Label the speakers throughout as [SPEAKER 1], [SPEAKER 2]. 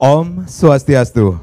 [SPEAKER 1] Om Swastiastu.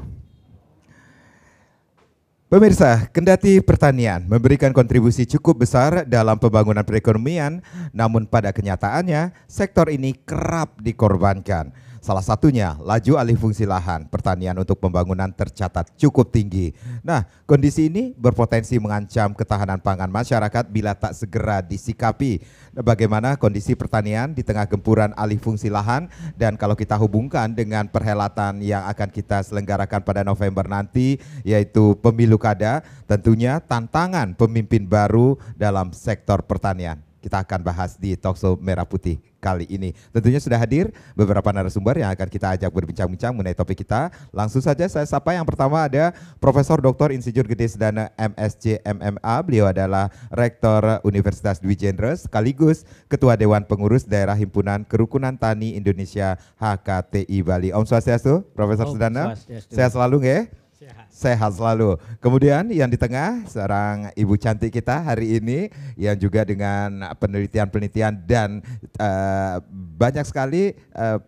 [SPEAKER 1] Pemirsa, kendati pertanian memberikan kontribusi cukup besar dalam pembangunan perekonomian, namun pada kenyataannya sektor ini kerap dikorbankan. Salah satunya, laju alih fungsi lahan pertanian untuk pembangunan tercatat cukup tinggi. Nah, kondisi ini berpotensi mengancam ketahanan pangan masyarakat bila tak segera disikapi. Nah, bagaimana kondisi pertanian di tengah gempuran alih fungsi lahan dan kalau kita hubungkan dengan perhelatan yang akan kita selenggarakan pada November nanti yaitu Pemilu Kada, tentunya tantangan pemimpin baru dalam sektor pertanian kita akan bahas di Talkshow Merah Putih kali ini. Tentunya sudah hadir beberapa narasumber yang akan kita ajak berbincang-bincang mengenai topik kita. Langsung saja saya sapa yang pertama ada Profesor Dr. Insinyur Gede Sedana MSc MMA. Beliau adalah Rektor Universitas Dwi Jendra sekaligus Ketua Dewan Pengurus Daerah Himpunan Kerukunan Tani Indonesia HKTI Bali. Om Swastiastu, Profesor Sedana. Swastiastu. Sehat selalu nggih? Sehat. Sehat selalu. Kemudian yang di tengah seorang ibu cantik kita hari ini yang juga dengan penelitian-penelitian dan uh, banyak sekali uh,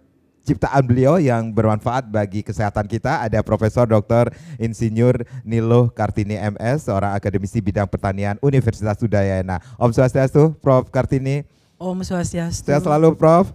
[SPEAKER 1] ciptaan beliau yang bermanfaat bagi kesehatan kita ada Profesor Dr. Insinyur Niluh Kartini MS, seorang akademisi bidang pertanian Universitas Udayana. Om Swastiastu, Prof. Kartini.
[SPEAKER 2] Om Swastiastu.
[SPEAKER 1] Sehat selalu, Prof.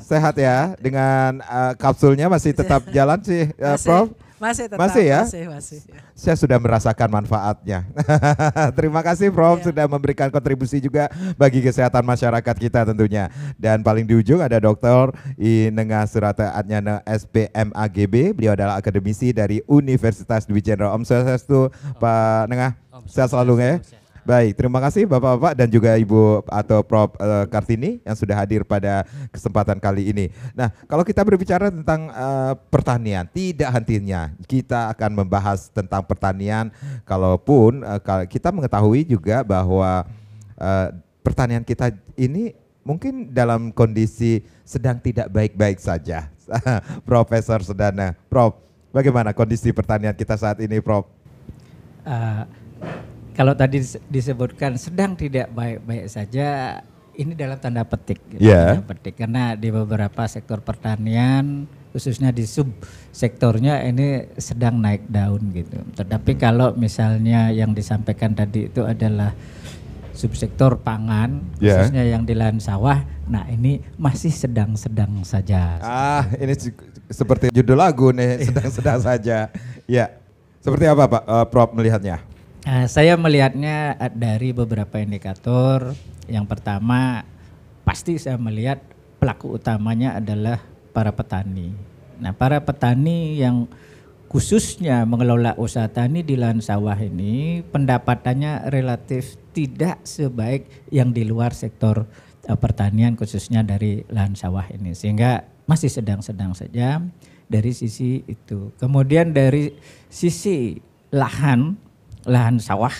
[SPEAKER 1] Sehat, Sehat ya, dengan uh, kapsulnya masih tetap jalan sih, uh, Prof. Masih masih tetap. Masih ya? Masih, masih. Ya. Saya sudah merasakan manfaatnya. Terima kasih Prof yeah. sudah memberikan kontribusi juga bagi kesehatan masyarakat kita tentunya. Dan paling di ujung ada Dr. Inengah Surata Adnyana SPMAGB. Beliau adalah akademisi dari Universitas Dwi Jenderal Om Swastiastu. Pak Nengah, Saya selalu ya. Baik, terima kasih Bapak-bapak dan juga Ibu atau Prof eh, Kartini yang sudah hadir pada kesempatan kali ini. Nah, kalau kita berbicara tentang uh, pertanian, tidak hentinya kita akan membahas tentang pertanian kalaupun uh, kita mengetahui juga bahwa uh, pertanian kita ini mungkin dalam kondisi sedang tidak baik-baik saja. Profesor Sedana, Prof, bagaimana kondisi pertanian kita saat ini, Prof?
[SPEAKER 3] Uh, kalau tadi disebutkan sedang tidak baik-baik saja, ini dalam tanda petik. Gitu, yeah. Tanda petik karena di beberapa sektor pertanian, khususnya di sub sektornya ini sedang naik daun gitu. Tetapi kalau misalnya yang disampaikan tadi itu adalah subsektor pangan yeah. khususnya yang di lahan sawah. Nah, ini masih sedang-sedang saja.
[SPEAKER 1] Ah, ini seperti judul lagu nih, sedang-sedang saja. Ya. Seperti apa Pak uh, Prof melihatnya?
[SPEAKER 3] Uh, saya melihatnya eh, dari beberapa indikator. Yang pertama, pasti saya melihat pelaku utamanya adalah para petani. Nah, para petani yang khususnya mengelola usaha tani di lahan sawah ini pendapatannya relatif tidak sebaik yang di luar sektor eh, pertanian khususnya dari lahan sawah ini sehingga masih sedang-sedang saja dari sisi itu. Kemudian dari sisi lahan lahan sawah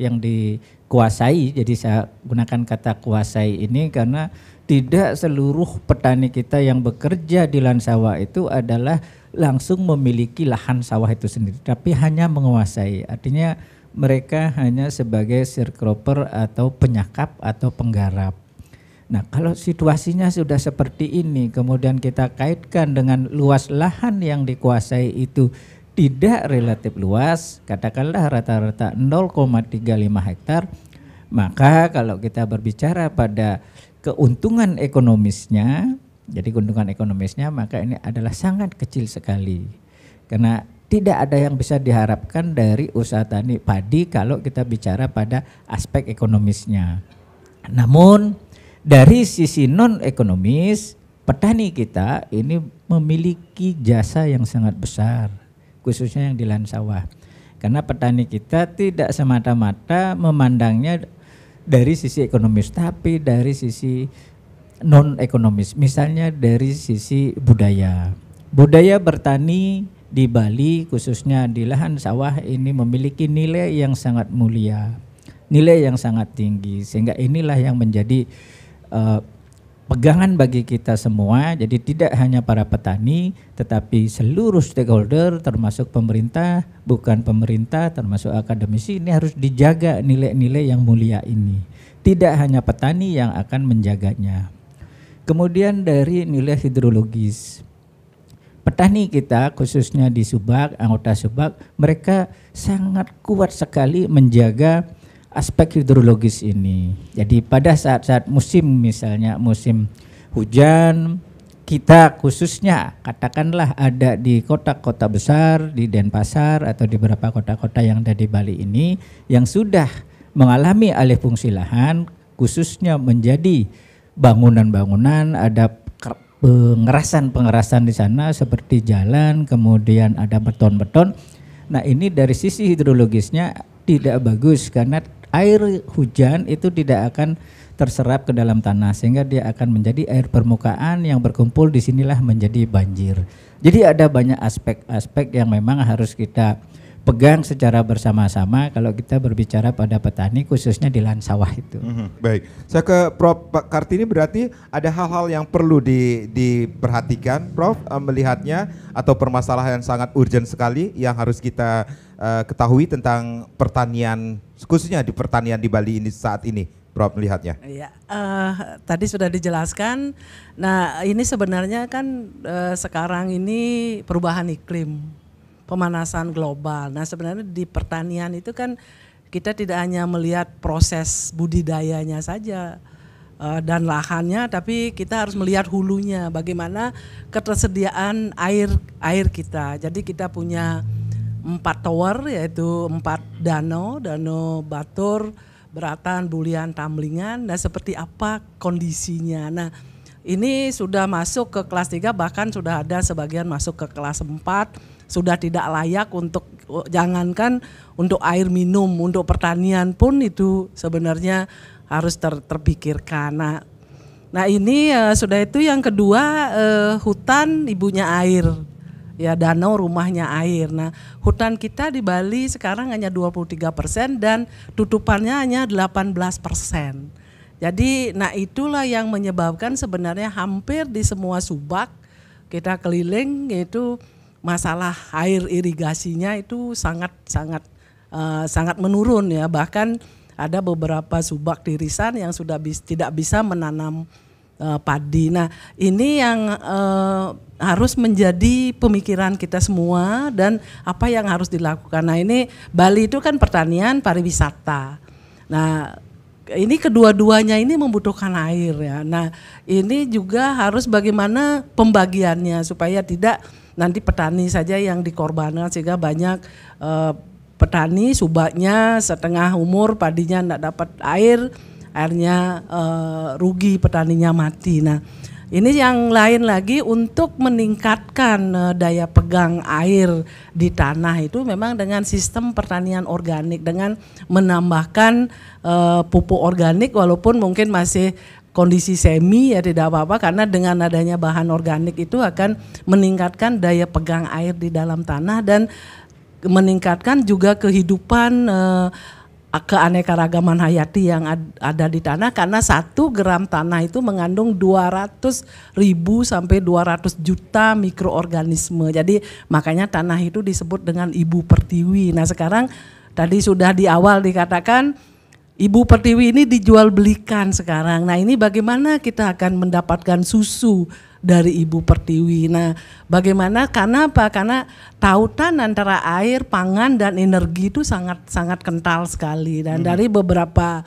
[SPEAKER 3] yang dikuasai. Jadi saya gunakan kata kuasai ini karena tidak seluruh petani kita yang bekerja di lahan sawah itu adalah langsung memiliki lahan sawah itu sendiri, tapi hanya menguasai. Artinya mereka hanya sebagai sharecropper atau penyakap atau penggarap. Nah, kalau situasinya sudah seperti ini, kemudian kita kaitkan dengan luas lahan yang dikuasai itu tidak relatif luas, katakanlah rata-rata 0,35 hektar, maka kalau kita berbicara pada keuntungan ekonomisnya, jadi keuntungan ekonomisnya maka ini adalah sangat kecil sekali. Karena tidak ada yang bisa diharapkan dari usaha tani padi kalau kita bicara pada aspek ekonomisnya. Namun dari sisi non ekonomis, petani kita ini memiliki jasa yang sangat besar khususnya yang di lahan sawah. Karena petani kita tidak semata-mata memandangnya dari sisi ekonomis, tapi dari sisi non ekonomis. Misalnya dari sisi budaya. Budaya bertani di Bali khususnya di lahan sawah ini memiliki nilai yang sangat mulia, nilai yang sangat tinggi sehingga inilah yang menjadi uh, pegangan bagi kita semua. Jadi tidak hanya para petani, tetapi seluruh stakeholder termasuk pemerintah, bukan pemerintah, termasuk akademisi ini harus dijaga nilai-nilai yang mulia ini. Tidak hanya petani yang akan menjaganya. Kemudian dari nilai hidrologis. Petani kita khususnya di Subak, anggota Subak, mereka sangat kuat sekali menjaga aspek hidrologis ini. Jadi pada saat-saat musim misalnya musim hujan kita khususnya katakanlah ada di kota-kota besar di Denpasar atau di beberapa kota-kota yang ada di Bali ini yang sudah mengalami alih fungsi lahan khususnya menjadi bangunan-bangunan ada pengerasan-pengerasan di sana seperti jalan kemudian ada beton-beton. Nah, ini dari sisi hidrologisnya tidak bagus karena air hujan itu tidak akan terserap ke dalam tanah sehingga dia akan menjadi air permukaan yang berkumpul di sinilah menjadi banjir. Jadi ada banyak aspek-aspek yang memang harus kita pegang secara bersama-sama kalau kita berbicara pada petani khususnya di lahan sawah itu. Mm -hmm. Baik, saya ke Prof Kartini berarti
[SPEAKER 1] ada hal-hal yang perlu di, diperhatikan, Prof eh, melihatnya atau permasalahan yang sangat urgent sekali yang harus kita uh, ketahui tentang pertanian khususnya di pertanian di Bali ini saat ini Prof melihatnya?
[SPEAKER 2] Iya, uh, tadi sudah dijelaskan. Nah, ini sebenarnya kan uh, sekarang ini perubahan iklim, pemanasan global. Nah, sebenarnya di pertanian itu kan kita tidak hanya melihat proses budidayanya saja eh, dan lahannya, tapi kita harus melihat hulunya, bagaimana ketersediaan air air kita. Jadi kita punya empat tower yaitu empat danau, danau Batur, Beratan, Bulian, Tamblingan. Nah seperti apa kondisinya? Nah ini sudah masuk ke kelas 3 bahkan sudah ada sebagian masuk ke kelas 4 sudah tidak layak untuk jangankan untuk air minum untuk pertanian pun itu sebenarnya harus ter, terpikirkan. Nah, nah ini uh, sudah itu yang kedua uh, hutan ibunya air ya danau rumahnya air. Nah, hutan kita di Bali sekarang hanya 23% persen dan tutupannya hanya 18%. persen. Jadi, nah itulah yang menyebabkan sebenarnya hampir di semua subak kita keliling itu masalah air irigasinya itu sangat sangat uh, sangat menurun ya bahkan ada beberapa subak tirisan yang sudah bis, tidak bisa menanam uh, padi. Nah, ini yang uh, harus menjadi pemikiran kita semua dan apa yang harus dilakukan. Nah, ini Bali itu kan pertanian, pariwisata. Nah, ini kedua-duanya ini membutuhkan air ya. Nah, ini juga harus bagaimana pembagiannya supaya tidak nanti petani saja yang dikorbankan sehingga banyak uh, petani subaknya setengah umur padinya tidak dapat air akhirnya uh, rugi petaninya mati. Nah, ini yang lain lagi untuk meningkatkan uh, daya pegang air di tanah itu memang dengan sistem pertanian organik dengan menambahkan uh, pupuk organik walaupun mungkin masih kondisi semi ya tidak apa-apa karena dengan adanya bahan organik itu akan meningkatkan daya pegang air di dalam tanah dan meningkatkan juga kehidupan uh, keanekaragaman hayati yang ada di tanah karena satu gram tanah itu mengandung 200 ribu sampai 200 juta mikroorganisme. Jadi makanya tanah itu disebut dengan ibu pertiwi. Nah sekarang tadi sudah di awal dikatakan ibu pertiwi ini dijual belikan sekarang. Nah ini bagaimana kita akan mendapatkan susu dari Ibu Pertiwi. Nah, bagaimana? Karena apa? Karena tautan antara air, pangan, dan energi itu sangat sangat kental sekali. Dan hmm. dari beberapa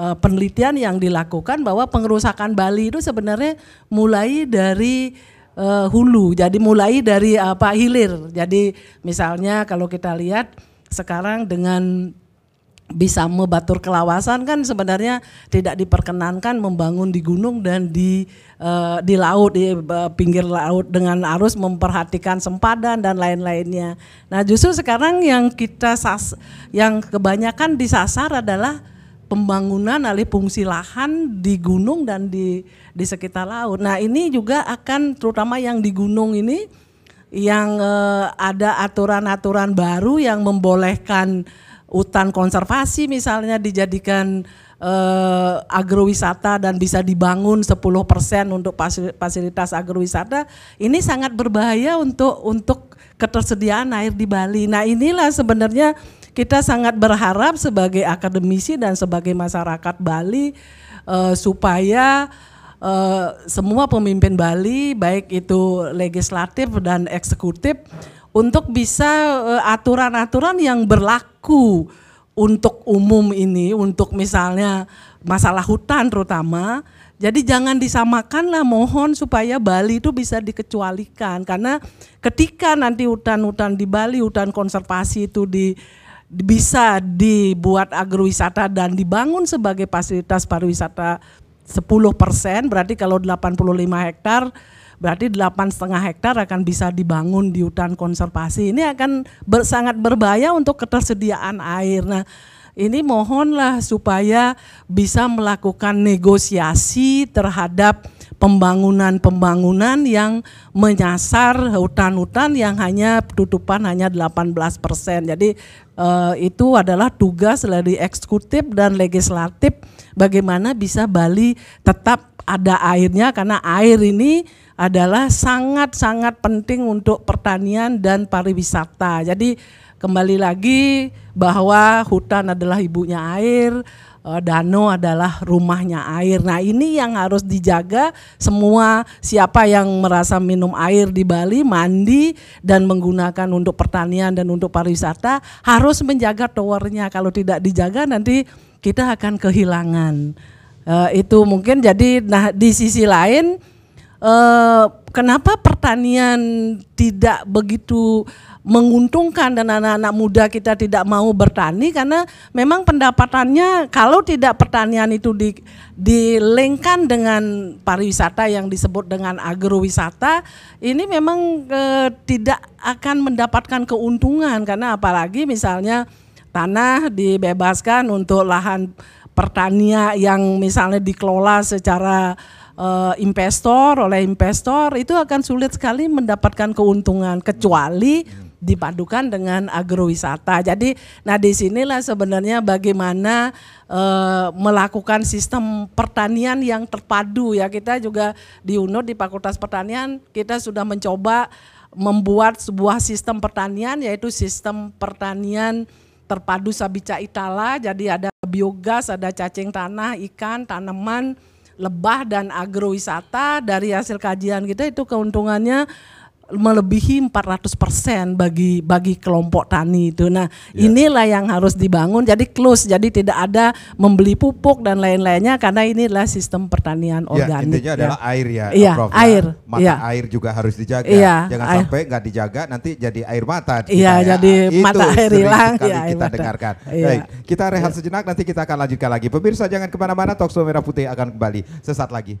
[SPEAKER 2] uh, penelitian yang dilakukan bahwa pengerusakan Bali itu sebenarnya mulai dari uh, hulu. Jadi mulai dari apa eh, hilir. Jadi misalnya kalau kita lihat sekarang dengan bisa membatur kelawasan kan sebenarnya tidak diperkenankan membangun di gunung dan di uh, di laut di eh, pinggir laut dengan arus memperhatikan sempadan dan lain-lainnya. Nah, justru sekarang yang kita sas yang kebanyakan disasar adalah pembangunan alih fungsi lahan di gunung dan di di sekitar laut. Nah, ini juga akan terutama yang di gunung ini yang uh, ada aturan-aturan baru yang membolehkan hutan konservasi misalnya dijadikan eh, agrowisata dan bisa dibangun 10% untuk fasilitas agrowisata, ini sangat berbahaya untuk untuk ketersediaan air di Bali. Nah, inilah sebenarnya kita sangat berharap sebagai akademisi dan sebagai masyarakat Bali eh, supaya Uh, semua pemimpin Bali, baik itu legislatif dan eksekutif, untuk bisa eh, aturan-aturan yang berlaku untuk umum ini, untuk misalnya masalah hutan terutama. Jadi jangan disamakan lah mohon supaya Bali itu bisa dikecualikan karena ketika nanti hutan-hutan di Bali, hutan konservasi itu di bisa dibuat agrowisata dan dibangun sebagai fasilitas pariwisata 10 persen, berarti kalau 85 hektar berarti delapan 8,5 hektar akan bisa dibangun di hutan konservasi. Ini akan ber, sangat berbahaya untuk ketersediaan air. Nah, ini mohonlah supaya bisa melakukan negosiasi terhadap pembangunan-pembangunan yang menyasar hutan-hutan yang hanya tutupan hanya 18 persen. Jadi eh, itu adalah tugas dari eksekutif dan legislatif bagaimana bisa Bali tetap ada airnya karena air ini adalah sangat-sangat penting untuk pertanian dan pariwisata. Jadi kembali lagi bahwa hutan adalah ibunya air, eh, danau adalah rumahnya air. Nah, ini yang harus dijaga semua siapa yang merasa minum air di Bali, mandi dan menggunakan untuk pertanian dan untuk pariwisata harus menjaga towernya. Kalau tidak dijaga nanti kita akan kehilangan. Uh, itu mungkin jadi nah di sisi lain Eh, kenapa pertanian tidak begitu menguntungkan dan anak-anak muda kita tidak mau bertani karena memang pendapatannya kalau tidak pertanian itu di, dilengkan dengan pariwisata yang disebut dengan agrowisata ini memang e, tidak akan mendapatkan keuntungan karena apalagi misalnya tanah dibebaskan untuk lahan pertanian yang misalnya dikelola secara uh, investor oleh investor itu akan sulit sekali mendapatkan keuntungan kecuali dipadukan dengan agrowisata. Jadi, nah disinilah sebenarnya bagaimana e, melakukan sistem pertanian yang terpadu ya. Kita juga di UNUD di Fakultas Pertanian kita sudah mencoba membuat sebuah sistem pertanian yaitu sistem pertanian terpadu sabica itala. Jadi ada biogas, ada cacing tanah, ikan, tanaman, lebah dan agrowisata dari hasil kajian kita itu keuntungannya melebihi 400% bagi bagi kelompok tani itu. Nah, yeah. inilah yang harus dibangun jadi close jadi tidak ada membeli pupuk dan lain-lainnya karena inilah sistem pertanian ya, organik. Yeah, intinya ya. adalah
[SPEAKER 1] air ya, yeah, Prof. Ya. air. Ya. Mata yeah. air juga harus dijaga. Yeah, Jangan air. sampai nggak dijaga nanti jadi air mata. Iya, yeah, ya. jadi itu mata air hilang ya kita mata. dengarkan. Yeah. Baik, kita rehat yeah. sejenak nanti kita akan lanjutkan lagi. Pemirsa jangan kemana mana Tokso Merah Putih akan kembali sesaat lagi.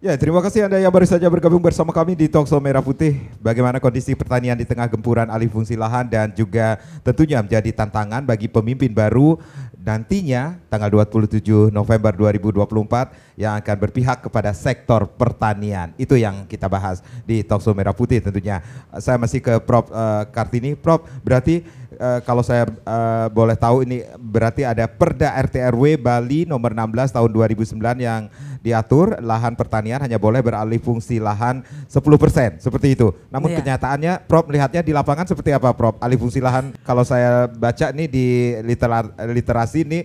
[SPEAKER 1] Ya, terima kasih Anda yang baru saja bergabung bersama kami di Tokso Merah Putih. Bagaimana kondisi pertanian di tengah gempuran alih fungsi lahan dan juga tentunya menjadi tantangan bagi pemimpin baru nantinya tanggal 27 November 2024 yang akan berpihak kepada sektor pertanian. Itu yang kita bahas di Tokso Merah Putih tentunya. Saya masih ke Prof eh, Kartini. Prof, berarti Uh, kalau saya uh, boleh tahu ini berarti ada Perda RT RW Bali nomor 16 tahun 2009 yang diatur lahan pertanian hanya boleh beralih fungsi lahan 10% seperti itu. Namun yeah. kenyataannya Prof melihatnya di lapangan seperti apa Prof? Alih fungsi lahan kalau saya baca nih di literar, literasi ini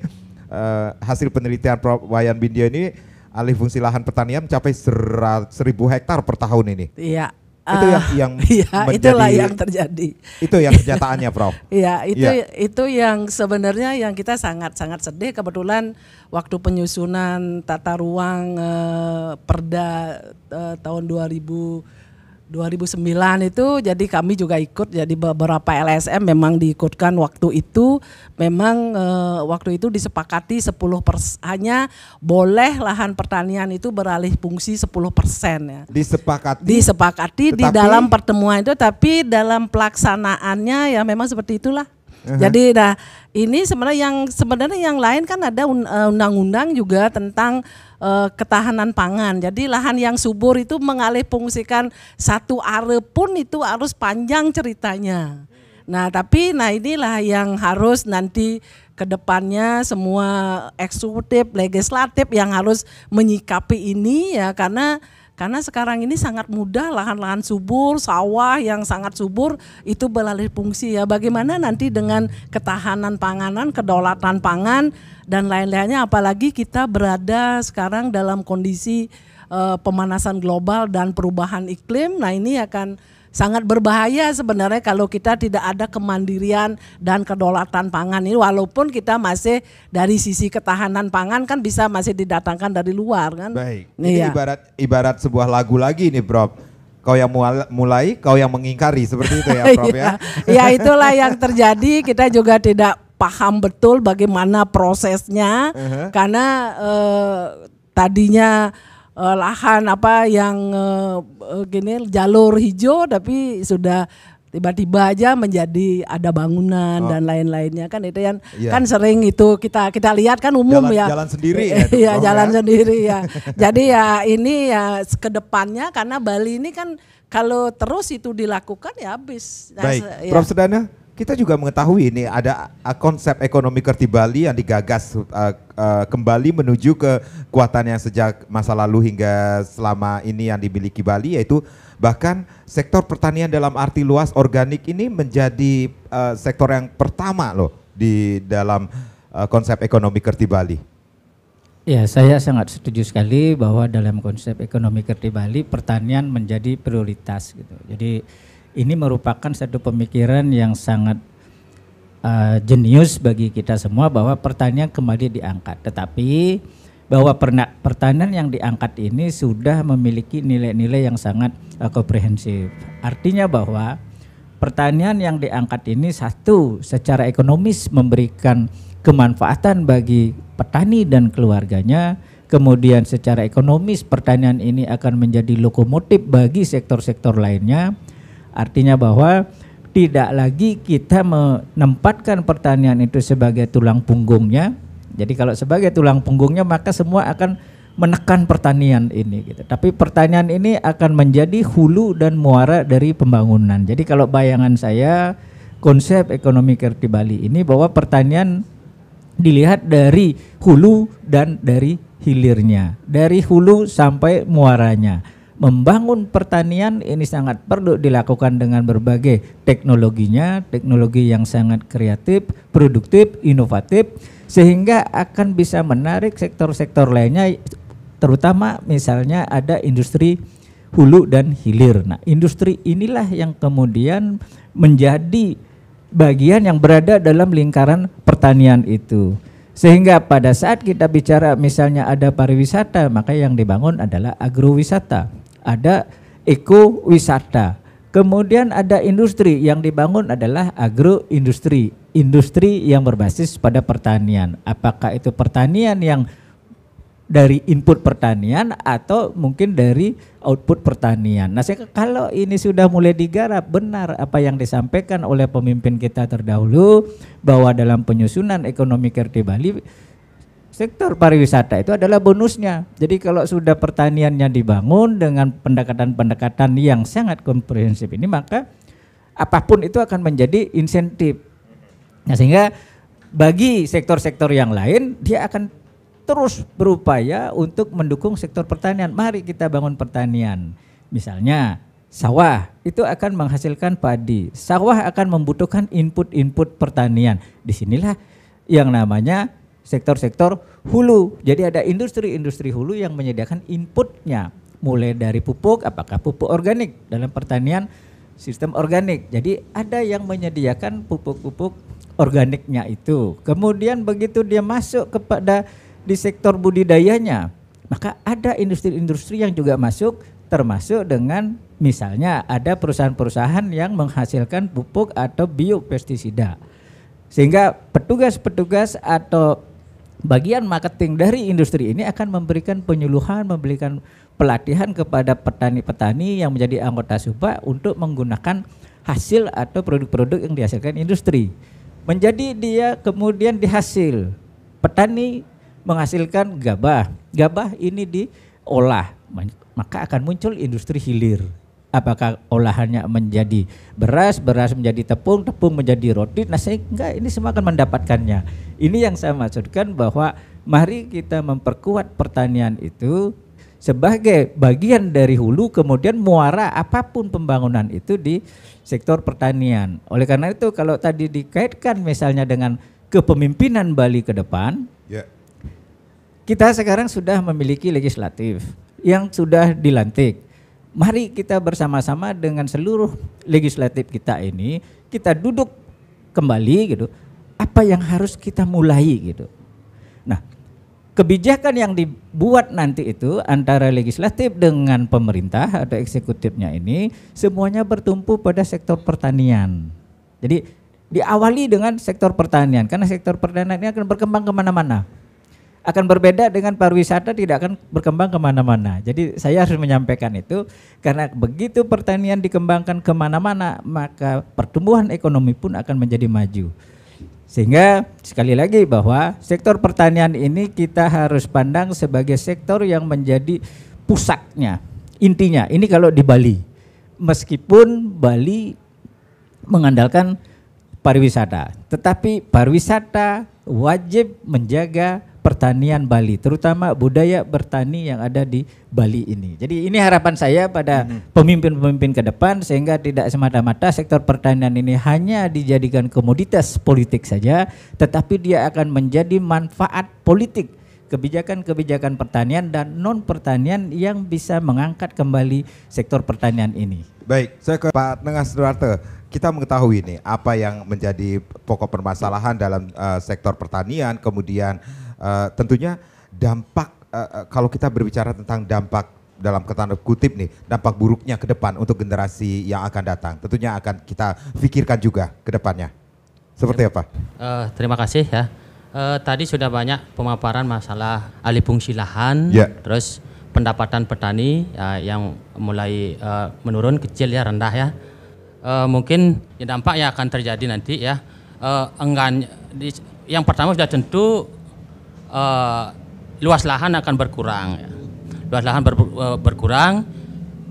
[SPEAKER 1] uh, hasil penelitian Prof Wayan Bindia ini alih fungsi lahan pertanian mencapai 1000 hektar per tahun ini.
[SPEAKER 2] Iya. Uh, itu ya eh, yang yang iya, menjadi, itulah yang terjadi.
[SPEAKER 1] Itu yang kenyataannya, Prof.
[SPEAKER 2] Iya, itu ya. itu yang sebenarnya yang kita sangat-sangat sedih kebetulan waktu penyusunan tata ruang eh, Perda eh, tahun 2000 2009 itu jadi kami juga ikut jadi beberapa LSM memang diikutkan waktu itu memang e, waktu itu disepakati 10 pers, hanya boleh lahan pertanian itu beralih fungsi 10 persen ya.
[SPEAKER 1] Disepakati.
[SPEAKER 2] Disepakati di dalam pertemuan itu tapi dalam pelaksanaannya ya memang seperti itulah. Uh -huh. Jadi nah ini sebenarnya yang sebenarnya yang lain kan ada eh, undang-undang juga tentang Eh, ketahanan pangan. Jadi lahan yang subur itu mengalih fungsikan satu are pun itu harus panjang ceritanya. Nah, tapi nah inilah yang harus nanti kedepannya semua eksekutif, legislatif yang harus menyikapi ini ya karena karena sekarang ini sangat mudah lahan-lahan subur, sawah yang sangat subur itu beralih fungsi ya. Bagaimana nanti dengan ketahanan panganan, kedaulatan pangan dan lain-lainnya apalagi kita berada sekarang dalam kondisi uh, pemanasan global dan perubahan iklim. Nah, ini akan sangat berbahaya sebenarnya kalau kita tidak ada kemandirian dan kedaulatan pangan ini walaupun kita masih dari sisi ketahanan pangan kan bisa masih didatangkan dari luar kan.
[SPEAKER 1] Baik. Ini iya. ibarat ibarat sebuah lagu lagi nih, bro kau yang mulai, kau yang mengingkari seperti itu ya, Prof ya. Iya. ya itulah
[SPEAKER 2] yang terjadi. Kita juga tidak paham betul bagaimana prosesnya uh -huh. karena eh, tadinya uh, lahan apa yang uh, gini jalur hijau tapi sudah tiba-tiba aja menjadi ada bangunan oh. dan lain-lainnya kan itu yang yeah. kan sering itu kita kita lihat kan umum jalan, ya jalan sendiri ya, iya, ya jalan sendiri ya jadi ya ini ya kedepannya karena Bali ini kan kalau terus itu dilakukan ya habis nah, baik ya. Prof
[SPEAKER 1] Sedana kita juga mengetahui ini ada uh, konsep ekonomi kerti Bali yang digagas uh, uh, kembali menuju ke kekuatan yang sejak masa lalu hingga selama ini yang dimiliki Bali yaitu bahkan sektor pertanian dalam arti luas organik ini menjadi uh, sektor yang pertama loh di dalam uh, konsep ekonomi kerti Bali.
[SPEAKER 3] Ya, saya sangat setuju sekali bahwa dalam konsep ekonomi kerti Bali pertanian menjadi prioritas gitu. Jadi ini merupakan satu pemikiran yang sangat uh, jenius bagi kita semua bahwa pertanian kembali diangkat. Tetapi bahwa pernah pertanian yang diangkat ini sudah memiliki nilai-nilai yang sangat uh, komprehensif. Artinya bahwa pertanian yang diangkat ini satu secara ekonomis memberikan kemanfaatan bagi petani dan keluarganya. Kemudian secara ekonomis pertanian ini akan menjadi lokomotif bagi sektor-sektor lainnya Artinya bahwa tidak lagi kita menempatkan pertanian itu sebagai tulang punggungnya. Jadi kalau sebagai tulang punggungnya maka semua akan menekan pertanian ini gitu. Tapi pertanian ini akan menjadi hulu dan muara dari pembangunan. Jadi kalau bayangan saya konsep ekonomi kerti Bali ini bahwa pertanian dilihat dari hulu dan dari hilirnya, dari hulu sampai muaranya membangun pertanian ini sangat perlu dilakukan dengan berbagai teknologinya, teknologi yang sangat kreatif, produktif, inovatif sehingga akan bisa menarik sektor-sektor lainnya terutama misalnya ada industri hulu dan hilir. Nah, industri inilah yang kemudian menjadi bagian yang berada dalam lingkaran pertanian itu. Sehingga pada saat kita bicara misalnya ada pariwisata, maka yang dibangun adalah agrowisata ada ekowisata. Kemudian ada industri yang dibangun adalah agroindustri, industri yang berbasis pada pertanian. Apakah itu pertanian yang dari input pertanian atau mungkin dari output pertanian. Nah, saya, kalau ini sudah mulai digarap, benar apa yang disampaikan oleh pemimpin kita terdahulu bahwa dalam penyusunan ekonomi Kerti Bali sektor pariwisata itu adalah bonusnya. Jadi kalau sudah pertaniannya dibangun dengan pendekatan-pendekatan yang sangat komprehensif ini maka apapun itu akan menjadi insentif. Nah, sehingga bagi sektor-sektor yang lain dia akan terus berupaya untuk mendukung sektor pertanian. Mari kita bangun pertanian. Misalnya sawah itu akan menghasilkan padi. Sawah akan membutuhkan input-input pertanian. Disinilah yang namanya sektor-sektor hulu. Jadi ada industri-industri hulu yang menyediakan inputnya, mulai dari pupuk, apakah pupuk organik dalam pertanian sistem organik. Jadi ada yang menyediakan pupuk-pupuk organiknya itu. Kemudian begitu dia masuk kepada di sektor budidayanya, maka ada industri-industri yang juga masuk termasuk dengan misalnya ada perusahaan-perusahaan yang menghasilkan pupuk atau biopestisida. Sehingga petugas-petugas atau bagian marketing dari industri ini akan memberikan penyuluhan, memberikan pelatihan kepada petani-petani yang menjadi anggota Suba untuk menggunakan hasil atau produk-produk yang dihasilkan industri. Menjadi dia kemudian dihasil. Petani menghasilkan gabah. Gabah ini diolah, maka akan muncul industri hilir apakah olahannya menjadi beras, beras menjadi tepung, tepung menjadi roti. Nah, saya ini semua akan mendapatkannya. Ini yang saya maksudkan bahwa mari kita memperkuat pertanian itu sebagai bagian dari hulu kemudian muara apapun pembangunan itu di sektor pertanian. Oleh karena itu kalau tadi dikaitkan misalnya dengan kepemimpinan Bali ke depan, ya. kita sekarang sudah memiliki legislatif yang sudah dilantik mari kita bersama-sama dengan seluruh legislatif kita ini kita duduk kembali gitu apa yang harus kita mulai gitu nah kebijakan yang dibuat nanti itu antara legislatif dengan pemerintah atau eksekutifnya ini semuanya bertumpu pada sektor pertanian jadi diawali dengan sektor pertanian karena sektor pertanian ini akan berkembang kemana-mana akan berbeda dengan pariwisata tidak akan berkembang kemana-mana. Jadi saya harus menyampaikan itu karena begitu pertanian dikembangkan kemana-mana maka pertumbuhan ekonomi pun akan menjadi maju. Sehingga sekali lagi bahwa sektor pertanian ini kita harus pandang sebagai sektor yang menjadi pusatnya Intinya ini kalau di Bali. Meskipun Bali mengandalkan pariwisata, tetapi pariwisata wajib menjaga pertanian Bali, terutama budaya bertani yang ada di Bali ini. Jadi ini harapan saya pada mhm. pemimpin-pemimpin ke depan sehingga tidak semata-mata sektor pertanian ini hanya dijadikan komoditas politik saja, tetapi dia akan menjadi manfaat politik kebijakan-kebijakan pertanian dan non pertanian yang bisa mengangkat kembali sektor pertanian ini. Baik, saya ke Pak Tengah
[SPEAKER 1] Sudarto. Kita mengetahui nih apa yang menjadi pokok permasalahan dalam uh, sektor pertanian, kemudian Eh, tentunya dampak uh, kalau kita berbicara tentang dampak dalam ketanda kutip nih dampak buruknya ke depan untuk generasi yang akan datang tentunya akan kita pikirkan juga ke depannya seperti ya. apa?
[SPEAKER 4] Uh, terima kasih ya. Uh, tadi sudah banyak pemaparan masalah alih fungsi lahan, yeah. terus pendapatan petani uh, yang mulai uh, menurun kecil ya rendah ya. Uh, mungkin dampak yang akan terjadi nanti ya. Uh, enggan di, yang pertama sudah tentu Eh, luas lahan akan berkurang. Ya. Luas lahan ber, eh, berkurang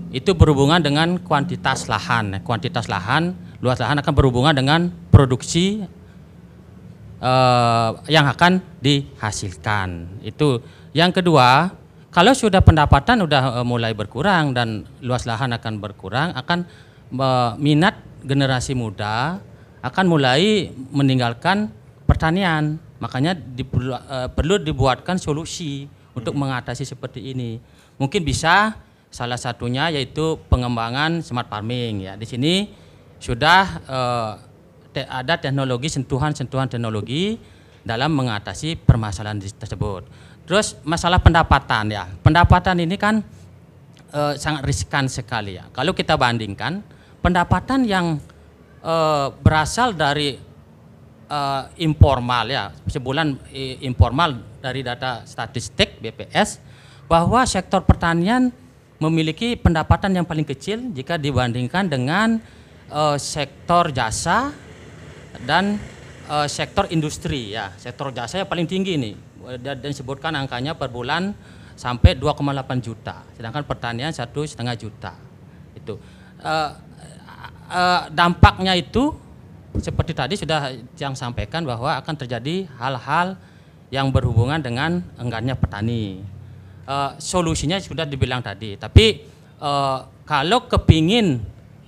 [SPEAKER 4] itu berhubungan dengan kuantitas lahan. Ya. Kuantitas lahan, luas lahan akan berhubungan dengan produksi uh, yang akan dihasilkan. Itu yang kedua, kalau sudah pendapatan sudah mulai berkurang dan luas lahan akan berkurang, akan uh, minat generasi muda akan mulai meninggalkan pertanian Makanya di, uh, eh, perlu dibuatkan solusi hmm. untuk mengatasi seperti ini. Mungkin bisa salah satunya yaitu pengembangan smart farming ya. Di sini sudah uh, ada teknologi sentuhan-sentuhan teknologi dalam mengatasi permasalahan tersebut. Terus masalah pendapatan ya. Pendapatan ini kan e, sangat riskan sekali ya. Kalau kita bandingkan pendapatan yang e, berasal dari uh, informal ya, sebulan eh, informal dari data statistik BPS bahwa sektor pertanian memiliki pendapatan yang paling kecil jika dibandingkan dengan uh, sektor jasa dan uh, sektor industri ya. Sektor jasa yang paling tinggi ini dan disebutkan angkanya per bulan sampai 2,8 juta, sedangkan pertanian satu setengah juta. Itu uh, uh, dampaknya itu seperti tadi sudah yang sampaikan bahwa akan terjadi hal-hal yang berhubungan dengan enggannya petani. E, solusinya sudah dibilang tadi, tapi e, kalau kepingin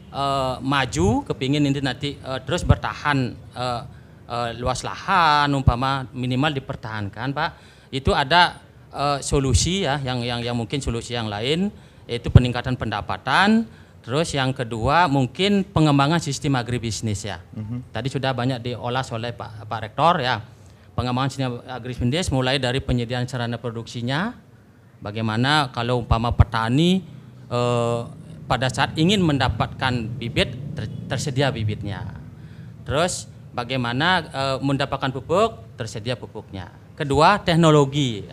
[SPEAKER 4] e, maju, kepingin ini nanti e, terus bertahan e, e, luas lahan, umpama minimal dipertahankan, Pak, itu ada e, solusi ya, yang yang yang mungkin solusi yang lain yaitu peningkatan pendapatan Terus yang kedua mungkin pengembangan sistem agribisnis ya. Mm-hmm. Tadi sudah banyak diolah oleh Pak, Pak Rektor ya. Pengembangan sistem agribisnis mulai dari penyediaan sarana produksinya, bagaimana kalau umpama petani eh, pada saat ingin mendapatkan bibit ter, tersedia bibitnya. Terus bagaimana eh, mendapatkan pupuk tersedia pupuknya. Kedua teknologi.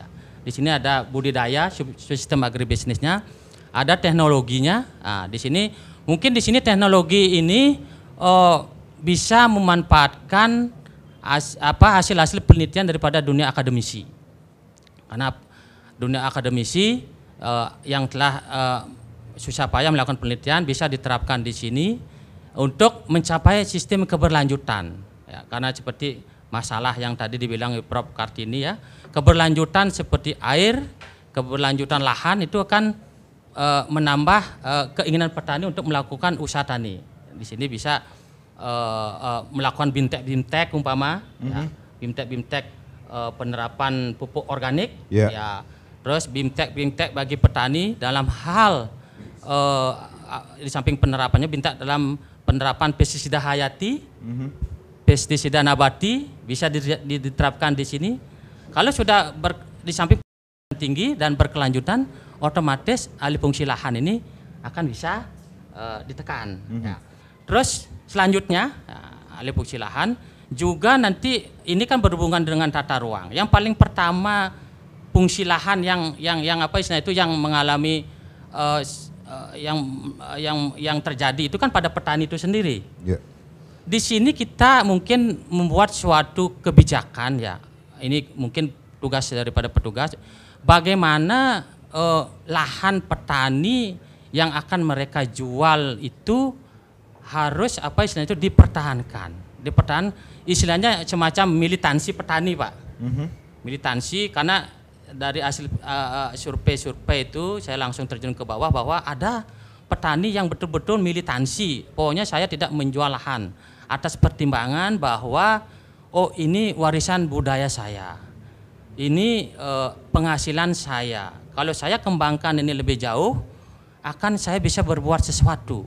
[SPEAKER 4] Di sini ada budidaya sistem agribisnisnya ada teknologinya. Nah, di sini mungkin di sini teknologi ini oh, bisa memanfaatkan as, apa hasil-hasil penelitian daripada dunia akademisi. Karena dunia akademisi eh, yang telah eh, susah payah melakukan penelitian bisa diterapkan di sini untuk mencapai sistem keberlanjutan. Ya, karena seperti masalah yang tadi dibilang Prof Kartini ya, keberlanjutan seperti air, keberlanjutan lahan itu akan uh, menambah uh, keinginan petani untuk melakukan usaha tani. Di sini bisa uh, uh, melakukan bimtek-bimtek umpama, mm-hmm. ya, mhm. bimtek-bimtek uh, penerapan pupuk organik, yeah. ya. Terus bimtek-bimtek bagi petani dalam hal uh, di samping penerapannya bimtek dalam penerapan pestisida hayati, mm-hmm. pestisida nabati bisa diterapkan di sini. Kalau sudah ber, di samping tinggi dan berkelanjutan, otomatis alih fungsi lahan ini akan bisa uh, ditekan. Mm-hmm. Ya. Terus selanjutnya uh, alih fungsi lahan juga nanti ini kan berhubungan dengan tata ruang. Yang paling pertama fungsi lahan yang yang yang apa istilah itu yang mengalami uh, uh, yang uh, yang yang terjadi itu kan pada petani itu sendiri. Yeah. Di sini kita mungkin membuat suatu kebijakan ya. Ini mungkin tugas daripada petugas bagaimana eh, lahan petani yang akan mereka jual itu harus apa istilahnya itu dipertahankan. Dipertahan istilahnya semacam militansi petani, Pak. Mm -hmm. Militansi karena dari hasil eh, eh, survei-survei uh, itu saya langsung terjun ke bawah bahwa ada petani yang betul-betul militansi. Pokoknya saya tidak menjual lahan atas pertimbangan bahwa oh ini warisan budaya saya. Ini uh, penghasilan saya kalau saya kembangkan ini lebih jauh, akan saya bisa berbuat sesuatu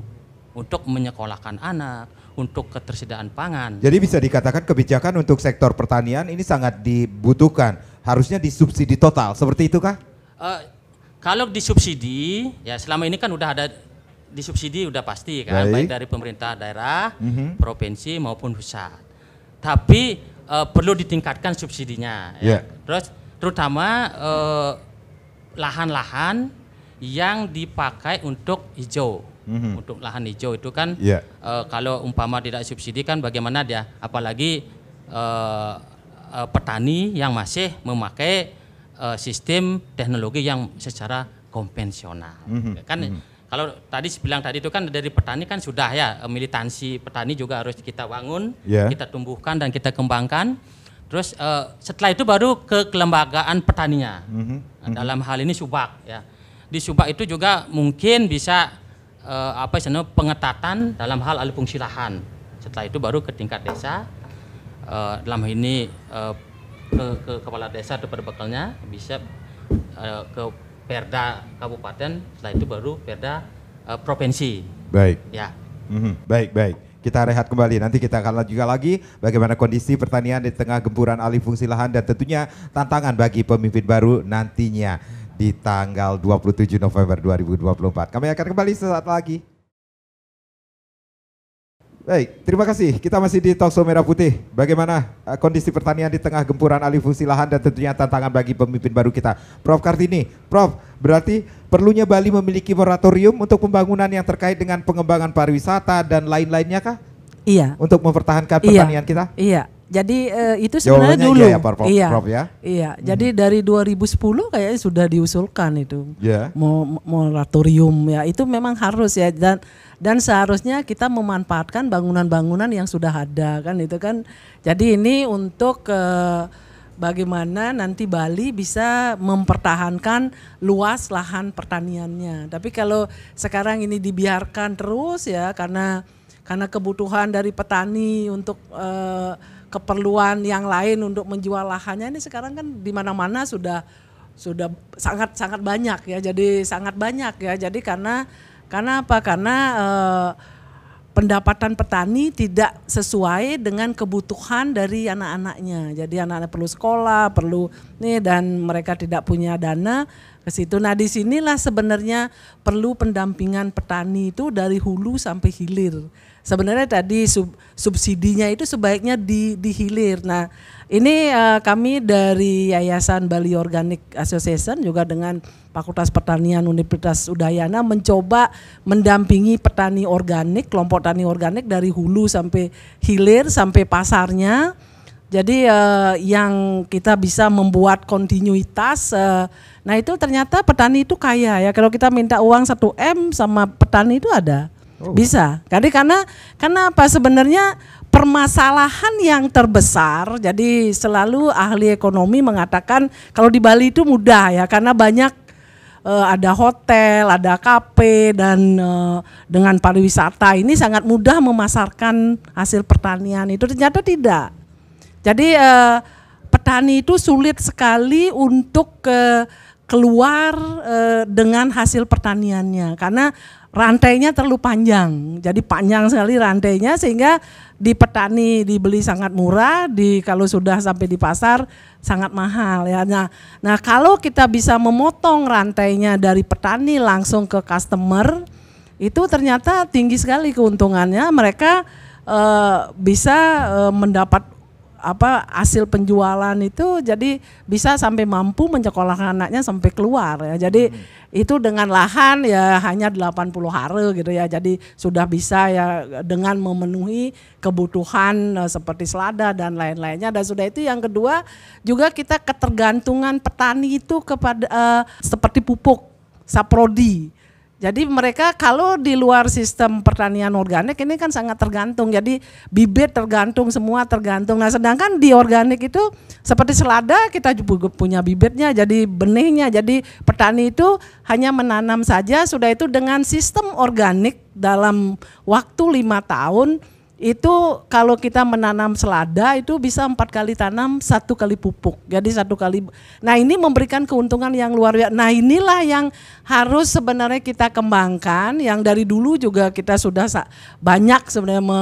[SPEAKER 4] untuk menyekolahkan anak, untuk ketersediaan pangan. Jadi
[SPEAKER 1] bisa dikatakan kebijakan untuk sektor pertanian ini sangat dibutuhkan, harusnya disubsidi total, seperti itu kah?
[SPEAKER 4] Uh, kalau disubsidi, ya selama ini kan udah ada disubsidi udah pasti kan, baik, baik dari pemerintah daerah, mm-hmm. provinsi maupun pusat. Tapi uh, perlu ditingkatkan subsidinya. Yeah. Ya. Terus terutama uh, lahan-lahan yang dipakai untuk hijau. Mm-hmm. Untuk lahan hijau itu kan yeah. Iya. uh, kalau umpama tidak subsidi kan bagaimana dia apalagi uh, uh, petani yang masih memakai uh, sistem teknologi yang secara konvensional. Mm-hmm. Kan mm-hmm kalau tadi bilang tadi itu kan dari petani kan sudah ya militansi petani juga harus kita bangun, yeah. kita tumbuhkan dan kita kembangkan. Terus uh, setelah itu baru ke kelembagaan petaninya. Mm-hmm. dalam hal ini subak ya. Di subak itu juga mungkin bisa uh, apa istilahnya pengetatan dalam hal alih fungsi lahan. Setelah itu baru ke tingkat desa. Uh, dalam hal ini uh, ke, ke kepala desa atau perbekalnya bisa uh, ke perda kabupaten. Setelah itu baru perda uh, provinsi. Baik. Ya.
[SPEAKER 1] Mm-hmm. Baik baik kita rehat kembali. Nanti kita akan juga lagi bagaimana kondisi pertanian di tengah gempuran alih fungsi lahan dan tentunya tantangan bagi pemimpin baru nantinya di tanggal 27 November 2024. Kami akan kembali sesaat lagi. Baik, terima kasih. Kita masih di Talkshow Merah Putih. Bagaimana eh, kondisi pertanian di tengah gempuran alih fungsi lahan dan tentunya tantangan bagi pemimpin baru kita. Prof. Kartini, Prof, Berarti perlunya Bali memiliki moratorium untuk pembangunan yang terkait dengan pengembangan pariwisata dan lain-lainnya kah? Iya. Untuk mempertahankan iya. pertanian iya. kita? Iya.
[SPEAKER 2] Jadi uh, itu sebenarnya dulu. Iya, ya, Prof, iya. Prof, ya. Iya. Hmm. Jadi dari 2010 kayaknya sudah diusulkan itu. Yeah. moratorium ya. Itu memang harus ya dan dan seharusnya kita memanfaatkan bangunan-bangunan yang sudah ada kan itu kan. Jadi ini untuk uh, bagaimana nanti Bali bisa mempertahankan luas lahan pertaniannya. Tapi kalau sekarang ini dibiarkan terus ya karena karena kebutuhan dari petani untuk eh, keperluan yang lain untuk menjual lahannya ini sekarang kan di mana-mana sudah sudah sangat sangat banyak ya. Jadi sangat banyak ya. Jadi karena karena apa? Karena eh, pendapatan petani tidak sesuai dengan kebutuhan dari anak-anaknya. Jadi anak-anak perlu sekolah, perlu nih dan mereka tidak punya dana ke situ. Nah, di sinilah sebenarnya perlu pendampingan petani itu dari hulu sampai hilir. Sebenarnya tadi sub, subsidinya itu sebaiknya di di hilir. Nah, ini uh, kami dari Yayasan Bali Organic Association juga dengan Fakultas Pertanian Universitas Udayana mencoba mendampingi petani organik, kelompok tani organik dari hulu sampai hilir sampai pasarnya jadi eh, yang kita bisa membuat kontinuitas, uh, nah itu ternyata petani itu kaya ya. Kalau kita minta uang 1 m sama petani itu ada, oh. bisa. Jadi karena karena apa sebenarnya permasalahan yang terbesar. Jadi selalu ahli ekonomi mengatakan kalau di Bali itu mudah ya karena banyak uh, ada hotel, ada kafe dan uh, dengan pariwisata ini sangat mudah memasarkan hasil pertanian itu ternyata tidak. Jadi uh, petani itu sulit sekali untuk uh, keluar uh, dengan hasil pertaniannya karena rantainya terlalu panjang. Jadi panjang sekali rantainya sehingga di petani dibeli sangat murah, di kalau sudah sampai di pasar sangat mahal ya. Nah, nah kalau kita bisa memotong rantainya dari petani langsung ke customer itu ternyata tinggi sekali keuntungannya. Mereka e, bisa e, mendapat apa hasil penjualan itu jadi bisa sampai mampu menyekolahkan anaknya sampai keluar ya. Jadi hmm. itu dengan lahan ya hanya 80 hari gitu ya. Jadi sudah bisa ya dengan memenuhi kebutuhan eh, seperti selada dan lain-lainnya dan sudah itu yang kedua juga kita ketergantungan petani itu kepada uh, seperti pupuk saprodi jadi mereka kalau di luar sistem pertanian organik ini kan sangat tergantung. Jadi bibit tergantung, semua tergantung. Nah, sedangkan di organik itu seperti selada kita juga punya bibitnya, jadi benihnya. Jadi petani itu hanya menanam saja sudah itu dengan sistem organik dalam waktu lima tahun itu kalau kita menanam selada itu bisa empat kali tanam satu kali pupuk jadi satu kali nah ini memberikan keuntungan yang luar biasa nah inilah yang harus sebenarnya kita kembangkan yang dari dulu juga kita sudah banyak sebenarnya me,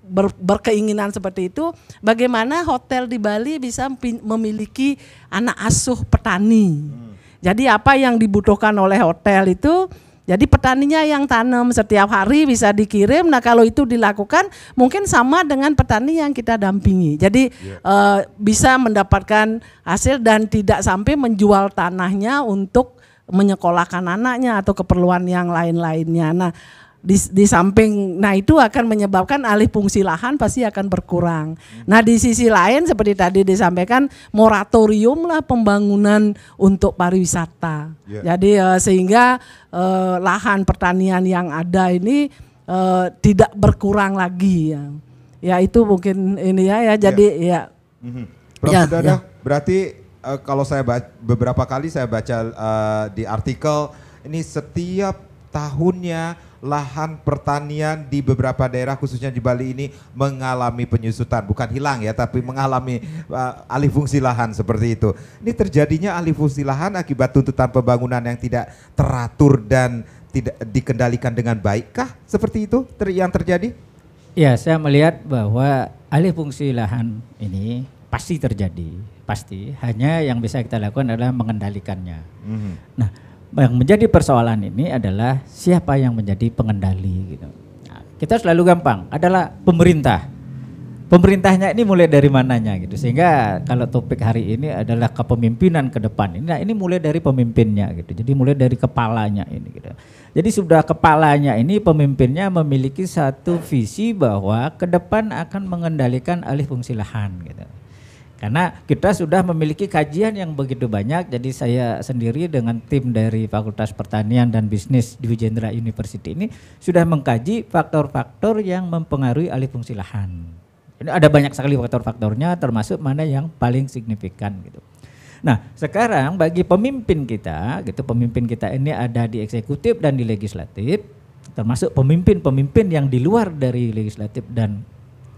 [SPEAKER 2] ber, berkeinginan seperti itu bagaimana hotel di Bali bisa memiliki anak asuh petani hmm. jadi apa yang dibutuhkan oleh hotel itu jadi petaninya yang tanam setiap hari bisa dikirim. Nah kalau itu dilakukan mungkin sama dengan petani yang kita dampingi. Jadi yeah. Ya. uh, bisa mendapatkan hasil dan tidak sampai menjual tanahnya untuk menyekolahkan anaknya atau keperluan yang lain-lainnya. Nah di, di samping nah itu akan menyebabkan alih fungsi lahan pasti akan berkurang. Nah di sisi lain seperti tadi disampaikan moratorium lah pembangunan untuk pariwisata. Yeah. Jadi uh, sehingga uh, lahan pertanian yang ada ini uh, tidak berkurang lagi ya. Ya itu mungkin ini ya ya jadi yeah. ya. Mm -hmm. Prof. Ya, ya.
[SPEAKER 1] berarti uh, kalau saya baca, beberapa kali saya baca uh, di artikel ini setiap tahunnya lahan pertanian di beberapa daerah khususnya di Bali ini mengalami penyusutan, bukan hilang ya, tapi mengalami uh, alih fungsi lahan seperti itu. Ini terjadinya alih fungsi lahan akibat tuntutan pembangunan yang tidak teratur
[SPEAKER 3] dan tidak dikendalikan dengan baikkah
[SPEAKER 1] seperti itu ter yang terjadi?
[SPEAKER 3] Ya, saya melihat bahwa alih fungsi lahan ini pasti terjadi, pasti. Hanya yang bisa kita lakukan adalah mengendalikannya. Mm -hmm. Nah, yang menjadi persoalan ini adalah siapa yang menjadi pengendali gitu. Nah, kita selalu gampang adalah pemerintah. Pemerintahnya ini mulai dari mananya gitu. Sehingga kalau topik hari ini adalah kepemimpinan ke depan. ini Nah, ini mulai dari pemimpinnya gitu. Jadi mulai dari kepalanya ini gitu. Jadi sudah kepalanya ini pemimpinnya memiliki satu visi bahwa ke depan akan mengendalikan alih fungsi lahan gitu. Karena kita sudah memiliki kajian yang begitu banyak, jadi saya sendiri dengan tim dari Fakultas Pertanian dan Bisnis di Jenderal University ini sudah mengkaji faktor-faktor yang mempengaruhi alih fungsi lahan. Ini ada banyak sekali faktor-faktornya, termasuk mana yang paling signifikan gitu. Nah, sekarang bagi pemimpin kita, gitu pemimpin kita ini ada di eksekutif dan di legislatif, termasuk pemimpin-pemimpin yang di luar dari legislatif dan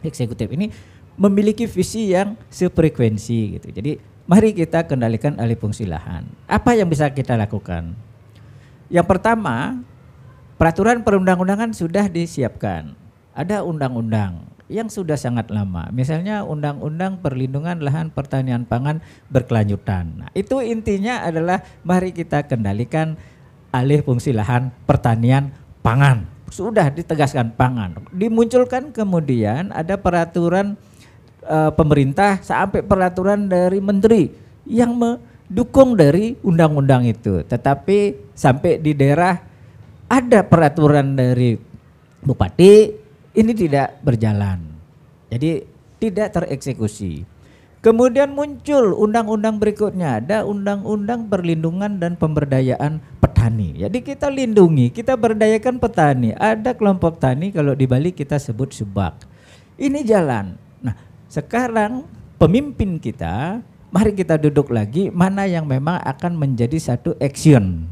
[SPEAKER 3] eksekutif ini memiliki visi yang sefrekuensi gitu. Jadi mari kita kendalikan alih fungsi lahan. Apa yang bisa kita lakukan? Yang pertama, peraturan perundang-undangan sudah disiapkan. Ada undang-undang yang sudah sangat lama. Misalnya Undang-Undang Perlindungan Lahan Pertanian Pangan Berkelanjutan. Nah, itu intinya adalah mari kita kendalikan alih fungsi lahan pertanian pangan. Sudah ditegaskan pangan. Dimunculkan kemudian ada peraturan uh, pemerintah sampai peraturan dari menteri yang mendukung dari undang-undang itu. Tetapi sampai di daerah ada peraturan dari bupati ini tidak berjalan. Jadi tidak tereksekusi. Kemudian muncul undang-undang berikutnya, ada undang-undang perlindungan dan pemberdayaan petani. Jadi kita lindungi, kita berdayakan petani. Ada kelompok tani kalau di Bali kita sebut subak. Ini jalan. Sekarang pemimpin kita, mari kita duduk lagi mana yang memang akan menjadi satu action.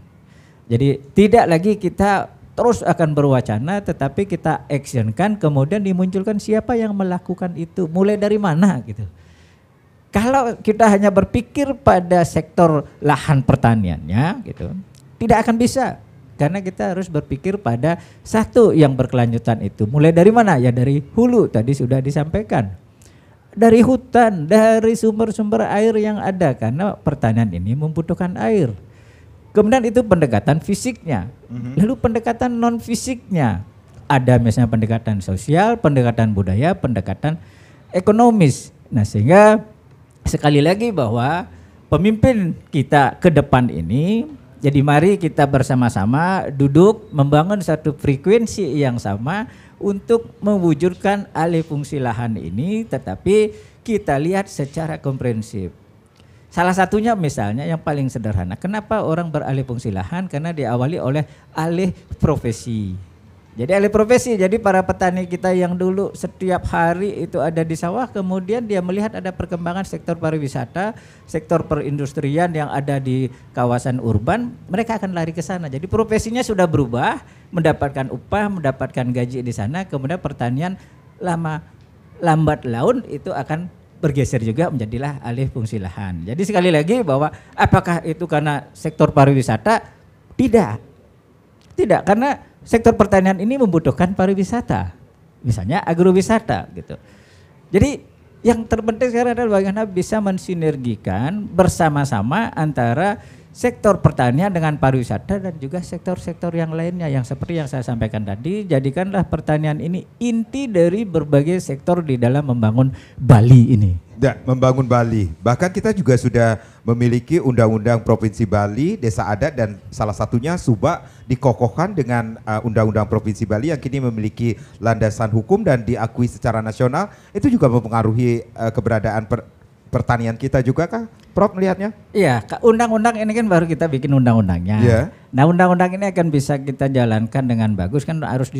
[SPEAKER 3] Jadi tidak lagi kita terus akan berwacana tetapi kita actionkan kemudian dimunculkan siapa yang melakukan itu, mulai dari mana gitu. Kalau kita hanya berpikir pada sektor lahan pertaniannya gitu, tidak akan bisa karena kita harus berpikir pada satu yang berkelanjutan itu. Mulai dari mana? Ya dari hulu tadi sudah disampaikan dari hutan, dari sumber-sumber air yang ada karena pertanian ini membutuhkan air. Kemudian itu pendekatan fisiknya, mhm. lalu pendekatan non fisiknya ada misalnya pendekatan sosial, pendekatan budaya, pendekatan ekonomis. Nah sehingga sekali lagi bahwa pemimpin kita ke depan ini, jadi mari kita bersama-sama duduk membangun satu frekuensi yang sama untuk mewujudkan alih fungsi lahan ini tetapi kita lihat secara komprehensif. Salah satunya misalnya yang paling sederhana, kenapa orang beralih fungsi lahan? Karena diawali oleh alih profesi. Jadi alih profesi, jadi para petani kita yang dulu setiap hari itu ada di sawah, kemudian dia melihat ada perkembangan sektor pariwisata, sektor perindustrian yang ada di kawasan urban, mereka akan lari ke sana. Jadi profesinya sudah berubah, mendapatkan upah, mendapatkan gaji di sana, kemudian pertanian lama lambat laun itu akan bergeser juga menjadilah alih fungsi lahan. Jadi sekali lagi bahwa apakah itu karena sektor pariwisata? Tidak. Tidak, karena sektor pertanian ini membutuhkan pariwisata, misalnya agrowisata gitu. Jadi yang terpenting sekarang adalah bagaimana bisa mensinergikan bersama-sama antara sektor pertanian dengan pariwisata dan juga sektor-sektor yang lainnya yang seperti yang saya sampaikan tadi jadikanlah pertanian ini inti dari berbagai sektor di dalam membangun Bali ini. Ya, membangun Bali. Bahkan kita
[SPEAKER 1] juga sudah memiliki undang-undang Provinsi Bali, Desa Adat dan salah satunya Subak dikokohkan dengan undang uh, undang-undang Provinsi Bali yang kini memiliki landasan hukum dan diakui secara nasional. Itu juga mempengaruhi uh, keberadaan per, pertanian kita juga kah? Prof melihatnya?
[SPEAKER 3] Iya, undang-undang ini kan baru kita bikin undang-undangnya. Iya. Nah, undang-undang ini akan bisa kita jalankan dengan bagus kan harus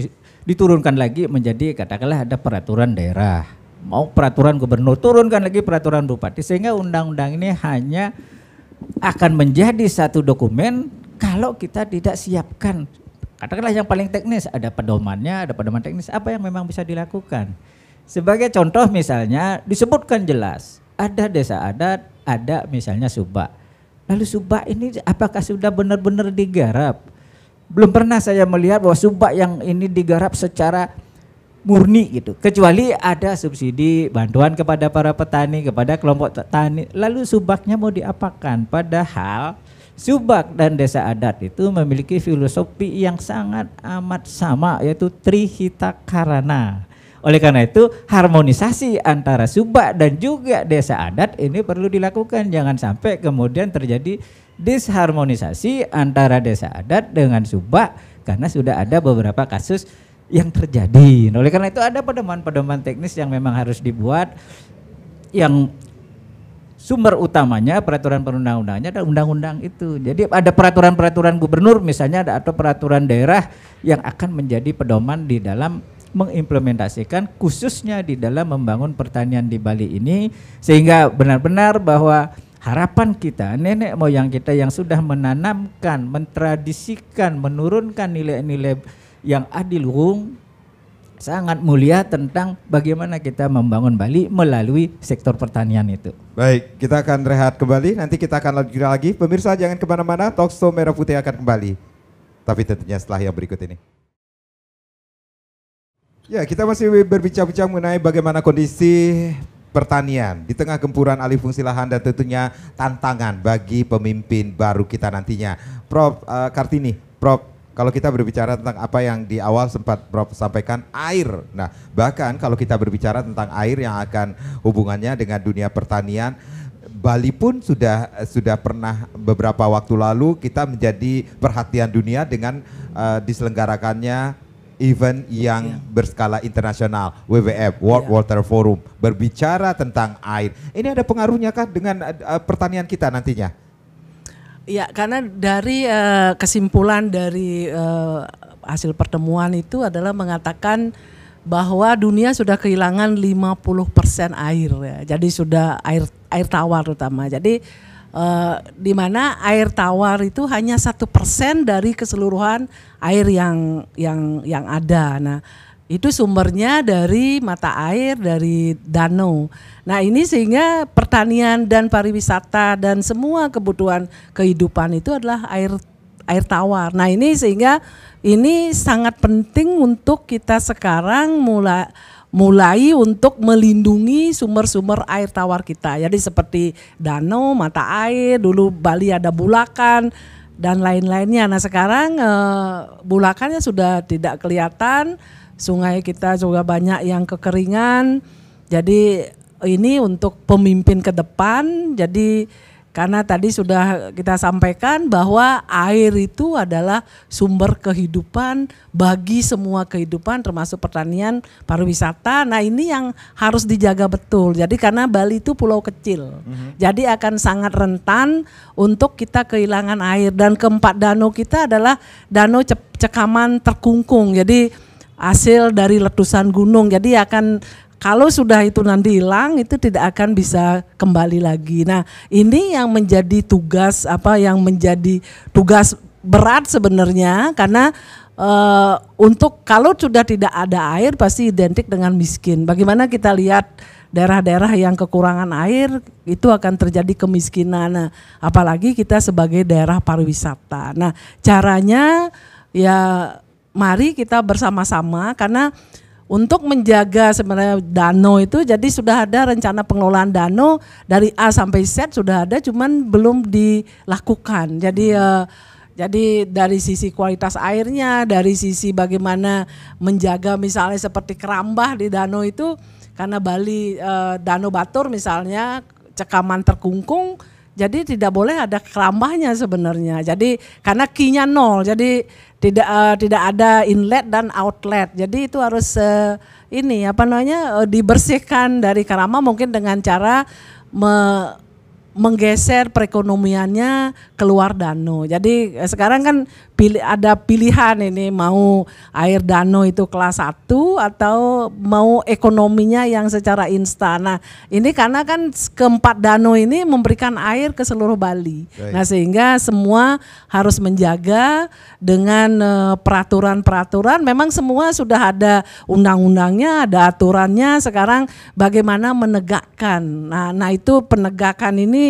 [SPEAKER 3] diturunkan lagi menjadi katakanlah ada peraturan daerah. Mau peraturan gubernur, turunkan lagi peraturan bupati sehingga undang-undang ini hanya akan menjadi satu dokumen kalau kita tidak siapkan katakanlah yang paling teknis ada pedomannya, ada pedoman teknis apa yang memang bisa dilakukan. Sebagai contoh misalnya disebutkan jelas ada desa adat, ada misalnya Subak. Lalu Subak ini apakah sudah benar-benar digarap? Belum pernah saya melihat bahwa Subak yang ini digarap secara murni gitu. Kecuali ada subsidi bantuan kepada para petani, kepada kelompok petani. Lalu Subaknya mau diapakan? Padahal Subak dan desa adat itu memiliki filosofi yang sangat amat sama yaitu Trihita Karana oleh karena itu harmonisasi antara subak dan juga desa adat ini perlu dilakukan. Jangan sampai kemudian terjadi disharmonisasi antara desa adat dengan subak karena sudah ada beberapa kasus yang terjadi. Nah, oleh karena itu ada pedoman-pedoman teknis yang memang harus dibuat yang sumber utamanya peraturan perundang undangnya adalah undang-undang itu. Jadi ada peraturan-peraturan gubernur misalnya ada atau peraturan daerah yang akan menjadi pedoman di dalam mengimplementasikan khususnya di dalam membangun pertanian di Bali ini sehingga benar-benar bahwa harapan kita nenek moyang kita yang sudah menanamkan, mentradisikan, menurunkan nilai-nilai yang adil hukum sangat mulia tentang bagaimana kita membangun Bali melalui sektor pertanian itu. Baik, kita akan
[SPEAKER 1] rehat kembali. Nanti kita akan lanjut lagi. Pemirsa jangan kemana-mana, Talkshow Merah Putih akan kembali. Tapi tentunya setelah yang berikut ini. Ya, kita masih berbicara bicara mengenai bagaimana kondisi pertanian di tengah gempuran alih fungsi lahan dan tentunya tantangan bagi pemimpin baru kita nantinya. Prof uh, Kartini, Prof kalau kita berbicara tentang apa yang di awal sempat Prof sampaikan air. Nah, bahkan kalau kita berbicara tentang air yang akan hubungannya dengan dunia pertanian Bali pun sudah sudah pernah beberapa waktu lalu kita menjadi perhatian dunia dengan uh, diselenggarakannya event yang yeah. berskala internasional WWF World yeah. Water Forum berbicara tentang air. Ini ada pengaruhnya kah dengan uh, pertanian kita nantinya?
[SPEAKER 2] Ya, karena dari uh, kesimpulan dari uh, hasil pertemuan itu adalah mengatakan bahwa dunia sudah kehilangan 50% air ya. Jadi sudah air air tawar utama. Jadi Eh, di mana air tawar itu hanya satu persen dari keseluruhan air yang yang yang ada. Nah, itu sumbernya dari mata air dari danau. Nah, ini sehingga pertanian dan pariwisata dan semua kebutuhan kehidupan itu adalah air air tawar. Nah, ini sehingga ini sangat penting untuk kita sekarang mulai mulai untuk melindungi sumber-sumber air tawar kita. Jadi seperti danau, mata air, dulu Bali ada bulakan dan lain-lainnya. Nah sekarang eh, bulakannya sudah tidak kelihatan, sungai kita juga banyak yang kekeringan. Jadi ini untuk pemimpin ke depan. Jadi karena tadi sudah kita sampaikan bahwa air itu adalah sumber kehidupan bagi semua kehidupan termasuk pertanian, pariwisata. Nah, ini yang harus dijaga betul. Jadi karena Bali itu pulau kecil. Mm-hmm. Jadi akan sangat rentan untuk kita kehilangan air dan keempat danau kita adalah danau cekaman terkungkung. Jadi hasil dari letusan gunung. Jadi akan kalau sudah itu nanti hilang, itu tidak akan bisa kembali lagi. Nah, ini yang menjadi tugas apa yang menjadi tugas berat sebenarnya karena uh, untuk kalau sudah tidak ada air pasti identik dengan miskin. Bagaimana kita lihat daerah-daerah yang kekurangan air itu akan terjadi kemiskinan. Nah, apalagi kita sebagai daerah pariwisata. Nah, caranya ya mari kita bersama-sama karena untuk menjaga sebenarnya danau itu jadi sudah ada rencana pengelolaan danau dari A sampai Z sudah ada cuman belum dilakukan. Jadi uh, jadi dari sisi kualitas airnya, dari sisi bagaimana menjaga misalnya seperti kerambah di danau itu karena Bali eh, Danau Batur misalnya cekaman terkungkung jadi tidak boleh ada kerambahnya sebenarnya. Jadi karena kinya nol, jadi tidak uh, tidak ada inlet dan outlet. Jadi itu harus uh, ini apa namanya uh, dibersihkan dari kerama mungkin dengan cara me menggeser perekonomiannya keluar danau. Jadi sekarang kan pilih ada pilihan ini mau air danau itu kelas 1 atau mau ekonominya yang secara instan. Nah, ini karena kan keempat danau ini memberikan air ke seluruh Bali. Baik. Nah, sehingga semua harus menjaga dengan eh, peraturan-peraturan. Memang semua sudah ada undang-undangnya, ada aturannya. Sekarang bagaimana menegakkan. Nah, nah itu penegakan ini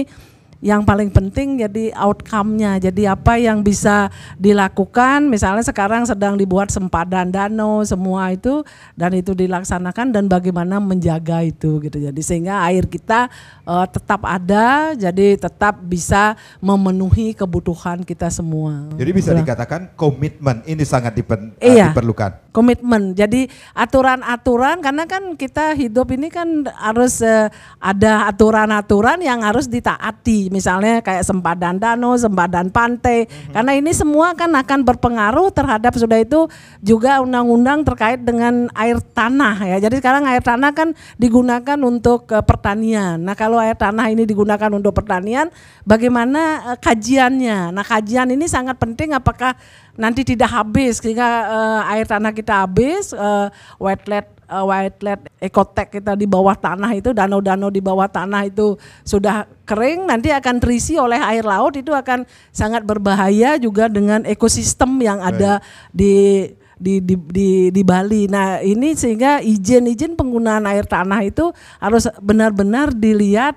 [SPEAKER 2] yang paling penting jadi outcome-nya. Jadi apa yang bisa dilakukan, misalnya sekarang sedang dibuat sempadan danau semua itu dan itu dilaksanakan dan bagaimana menjaga itu gitu. Jadi sehingga air kita uh, tetap ada, jadi tetap bisa memenuhi kebutuhan kita semua. Jadi bisa Udah.
[SPEAKER 1] dikatakan komitmen ini sangat dipen, eh, iya. diperlukan
[SPEAKER 2] komitmen. Jadi aturan-aturan karena kan kita hidup ini kan harus uh, ada aturan-aturan yang harus ditaati. Misalnya kayak sempadan danau, sempadan pantai. Mm-hmm. Karena ini semua kan akan berpengaruh terhadap sudah itu juga undang-undang terkait dengan air tanah ya. Jadi sekarang air tanah kan digunakan untuk uh, pertanian. Nah, kalau air tanah ini digunakan untuk pertanian, bagaimana uh, kajiannya? Nah, kajian ini sangat penting apakah nanti tidak habis sehingga uh, air tanah kita habis uh, eh, wetland uh, eh, wetland ekotek kita di bawah tanah itu danau-danau di bawah tanah itu sudah kering nanti akan terisi oleh air laut itu akan sangat berbahaya juga dengan ekosistem yang ada di di, di, di, di Bali. Nah ini sehingga izin-izin penggunaan air tanah itu harus benar-benar dilihat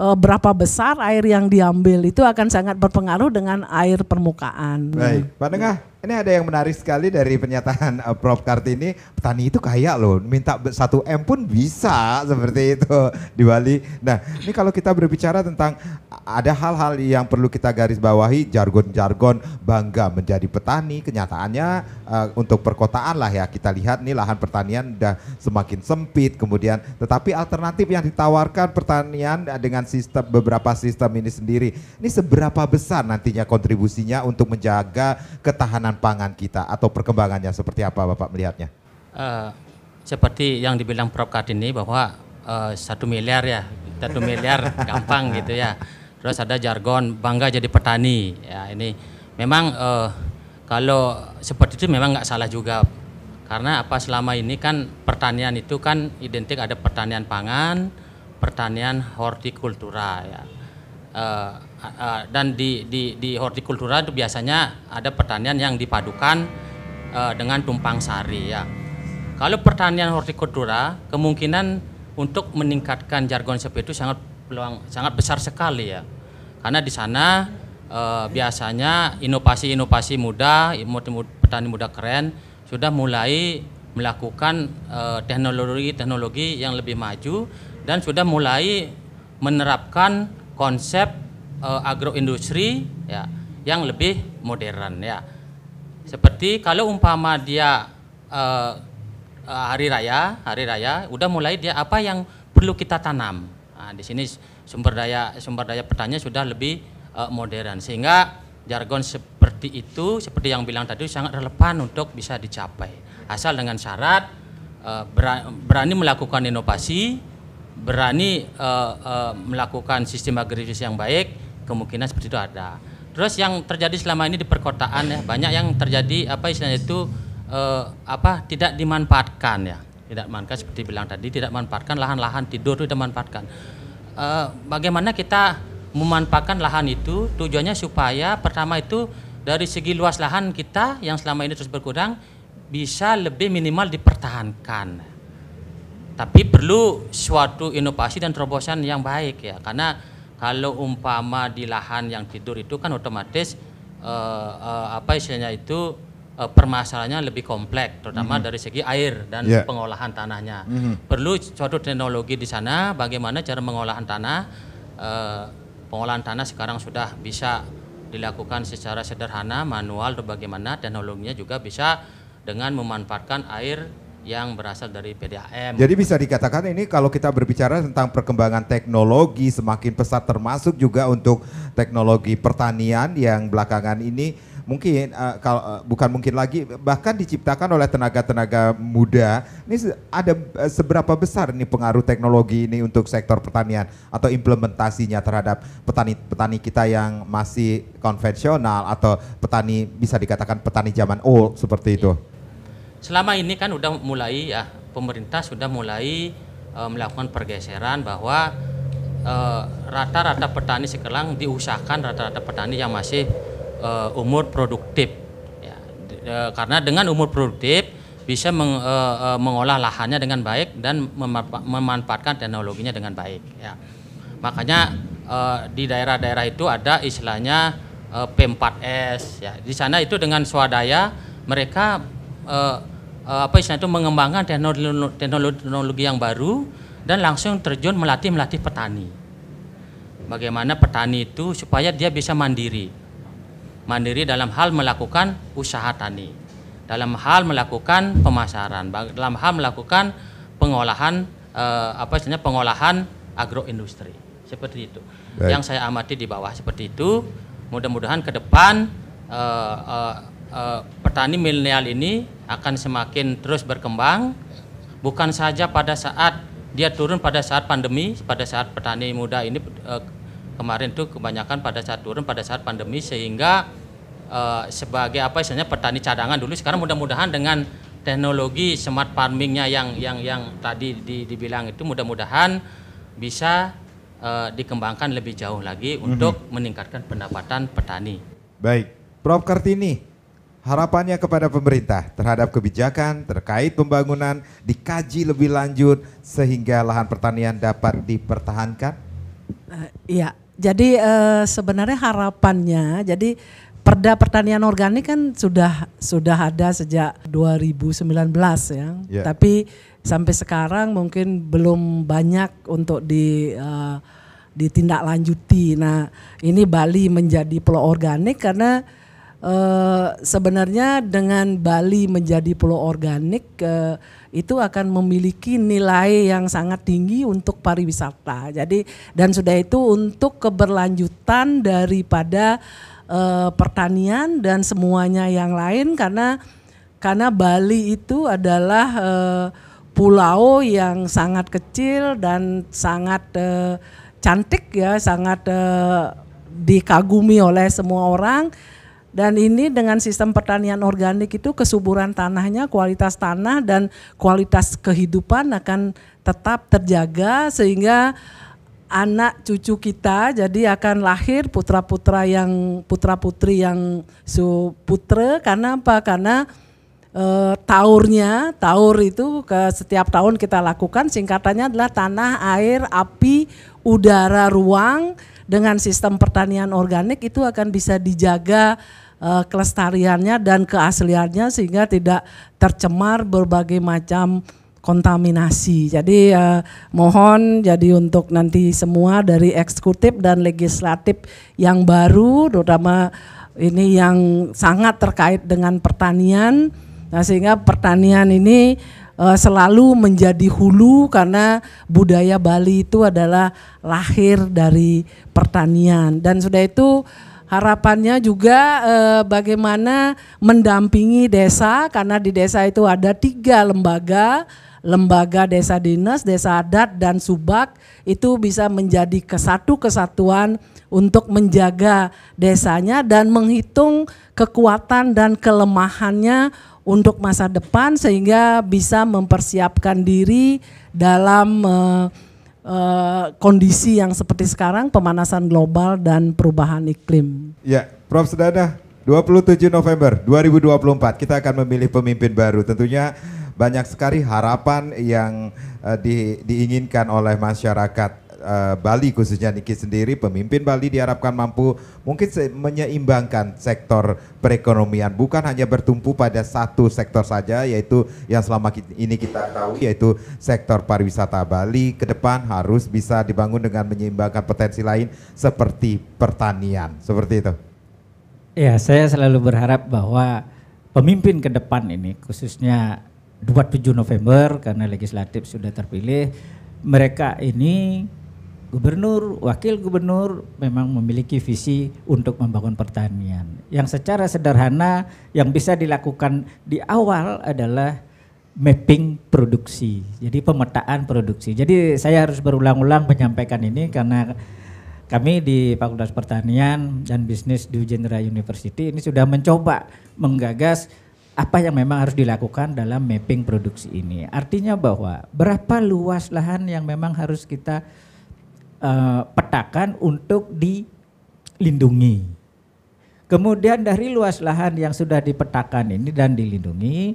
[SPEAKER 2] Eh, berapa besar air yang diambil itu akan sangat berpengaruh dengan air permukaan. Baik, Pak Tengah.
[SPEAKER 1] Ini ada yang menarik sekali dari pernyataan uh, Prof Kartini, petani itu kaya loh, minta satu M pun bisa seperti itu di Bali. Nah, ini kalau kita berbicara tentang ada hal-hal yang perlu kita garis bawahi, jargon-jargon bangga menjadi petani, kenyataannya uh, untuk perkotaan lah ya kita lihat nih lahan pertanian udah semakin sempit kemudian tetapi alternatif yang ditawarkan pertanian dengan sistem beberapa sistem ini sendiri, ini seberapa besar nantinya kontribusinya untuk menjaga ketahanan ketahanan pangan kita atau perkembangannya seperti apa Bapak melihatnya?
[SPEAKER 4] Uh, seperti yang dibilang Prof Kadini bahwa eh, satu uh, miliar ya, satu miliar gampang gitu ya. Terus ada jargon bangga jadi petani ya ini memang uh, kalau seperti itu memang nggak salah juga karena apa selama ini kan pertanian itu kan identik ada pertanian pangan, pertanian hortikultura ya. Eh, dan di, di, di hortikultura itu biasanya ada pertanian yang dipadukan uh, dengan tumpang sari ya. Kalau pertanian hortikultura kemungkinan untuk meningkatkan jargon seperti itu sangat peluang sangat besar sekali ya. Karena di sana uh, biasanya inovasi-inovasi muda, petani muda keren sudah mulai melakukan teknologi-teknologi uh, yang lebih maju dan sudah mulai menerapkan konsep uh, agroindustri ya yang lebih modern ya. Seperti kalau umpama dia uh, hari raya, hari raya udah mulai dia apa yang perlu kita tanam. Nah, di sini sumber daya sumber daya petanya sudah lebih uh, modern sehingga jargon seperti itu seperti yang bilang tadi sangat relevan untuk bisa dicapai asal dengan syarat uh, berani melakukan inovasi berani uh, uh, melakukan sistem agribisnis yang baik, kemungkinan seperti itu ada. Terus yang terjadi selama ini di perkotaan ya banyak yang terjadi apa istilahnya itu uh, apa tidak dimanfaatkan ya, tidak manfaat seperti bilang tadi tidak manfaatkan lahan-lahan tidur itu tidak Uh, bagaimana kita memanfaatkan lahan itu tujuannya supaya pertama itu dari segi luas lahan kita yang selama ini terus berkurang bisa lebih minimal dipertahankan tapi perlu suatu inovasi dan terobosan yang baik ya karena kalau umpama di lahan yang tidur itu kan otomatis uh, uh, apa istilahnya itu uh, permasalahannya lebih kompleks terutama mm -hmm. dari segi air dan yeah. pengolahan tanahnya mm -hmm. perlu suatu teknologi di sana bagaimana cara pengolahan tanah uh, pengolahan tanah sekarang sudah bisa dilakukan secara sederhana manual atau bagaimana teknologinya juga bisa dengan memanfaatkan air yang berasal dari PDAM. Jadi bisa
[SPEAKER 1] dikatakan ini kalau kita berbicara tentang perkembangan teknologi semakin pesat termasuk juga untuk teknologi pertanian yang belakangan ini mungkin uh, eh, kalau eh, bukan mungkin lagi bahkan diciptakan oleh tenaga-tenaga muda. Ini ada eh, seberapa besar nih pengaruh teknologi ini untuk sektor pertanian atau implementasinya terhadap petani-petani kita yang masih konvensional atau petani bisa dikatakan petani zaman old seperti itu. Iya
[SPEAKER 4] selama ini kan udah mulai ya pemerintah sudah mulai e, melakukan pergeseran bahwa eh, rata-rata e, petani sekarang diusahakan rata-rata petani yang masih e, umur produktif ya, e, karena dengan umur produktif bisa meng, e, e, mengolah lahannya dengan baik dan memanfaatkan teknologinya dengan baik ya makanya e, di daerah-daerah itu ada istilahnya e, P4S ya di sana itu dengan swadaya mereka Eh, eh, apa istilah itu mengembangkan teknologi, teknologi yang baru dan langsung terjun melatih melatih petani. Bagaimana petani itu supaya dia bisa mandiri, mandiri dalam hal melakukan usaha tani, dalam hal melakukan pemasaran, dalam hal melakukan pengolahan eh, apa istilahnya pengolahan agroindustri seperti itu. Baik. Yang saya amati di bawah seperti itu. Mudah-mudahan ke depan eh, eh Eh, petani milenial ini akan semakin terus berkembang bukan saja pada saat dia turun pada saat pandemi pada saat petani muda ini eh, kemarin itu kebanyakan pada saat turun pada saat pandemi sehingga eh, sebagai apa istilahnya petani cadangan dulu sekarang mudah-mudahan dengan teknologi smart farmingnya yang yang yang tadi di, dibilang itu mudah-mudahan bisa dikembangkan lebih jauh lagi mhm. untuk meningkatkan pendapatan petani.
[SPEAKER 1] Baik, Prof Kartini, harapannya kepada pemerintah terhadap kebijakan terkait pembangunan dikaji lebih lanjut sehingga lahan pertanian dapat dipertahankan?
[SPEAKER 2] Uh, iya, jadi uh, sebenarnya harapannya, jadi Perda Pertanian Organik kan sudah sudah ada sejak 2019 ya, yeah. tapi sampai sekarang mungkin belum banyak untuk di uh, ditindaklanjuti. Nah, ini Bali menjadi pulau organik karena e, sebenarnya dengan Bali menjadi pulau organik e, itu akan memiliki nilai yang sangat tinggi untuk pariwisata. Jadi dan sudah itu untuk keberlanjutan daripada e, pertanian dan semuanya yang lain karena karena Bali itu adalah e, pulau yang sangat kecil dan sangat e, cantik ya, sangat e, dikagumi oleh semua orang dan ini dengan sistem pertanian organik itu kesuburan tanahnya, kualitas tanah dan kualitas kehidupan akan tetap terjaga sehingga anak cucu kita jadi akan lahir putra-putra yang putra-putri yang su suputre karena apa? Karena Eh, taurnya, taur itu ke setiap tahun kita lakukan singkatannya adalah tanah, air, api, udara, ruang dengan sistem pertanian organik itu akan bisa dijaga eh, kelestariannya dan keasliannya sehingga tidak tercemar berbagai macam kontaminasi. Jadi eh, mohon jadi untuk nanti semua dari eksekutif dan legislatif yang baru terutama ini yang sangat terkait dengan pertanian Nah, sehingga pertanian ini uh, selalu menjadi hulu karena budaya Bali itu adalah lahir dari pertanian dan sudah itu harapannya juga uh, bagaimana mendampingi desa karena di desa itu ada tiga lembaga lembaga desa dinas, desa adat dan subak itu bisa menjadi kesatu kesatuan untuk menjaga desanya dan menghitung kekuatan dan kelemahannya untuk masa depan sehingga bisa mempersiapkan diri dalam uh, uh, kondisi yang seperti sekarang pemanasan global dan perubahan iklim.
[SPEAKER 1] Ya, Prof Sedana, 27 November 2024 kita akan memilih pemimpin baru. Tentunya banyak sekali harapan yang uh, di, diinginkan oleh masyarakat Eh, Bali khususnya Niki sendiri pemimpin Bali diharapkan mampu mungkin menyeimbangkan sektor perekonomian bukan hanya bertumpu pada satu sektor saja yaitu yang selama ini kita tahu yaitu sektor pariwisata Bali ke depan harus bisa dibangun dengan menyeimbangkan potensi lain seperti pertanian seperti itu.
[SPEAKER 3] Ya, saya selalu berharap bahwa pemimpin ke depan ini khususnya 27 November karena legislatif sudah terpilih mereka ini Gubernur, wakil gubernur memang memiliki visi untuk membangun pertanian. Yang secara sederhana yang bisa dilakukan di awal adalah mapping produksi. Jadi pemetaan produksi. Jadi saya harus berulang-ulang menyampaikan ini karena kami di Fakultas Pertanian dan Bisnis di Ujendera University ini sudah mencoba menggagas apa yang memang harus dilakukan dalam mapping produksi ini. Artinya bahwa berapa luas lahan yang memang harus kita Eh, petakan untuk dilindungi. Kemudian dari luas lahan yang sudah dipetakan ini dan dilindungi,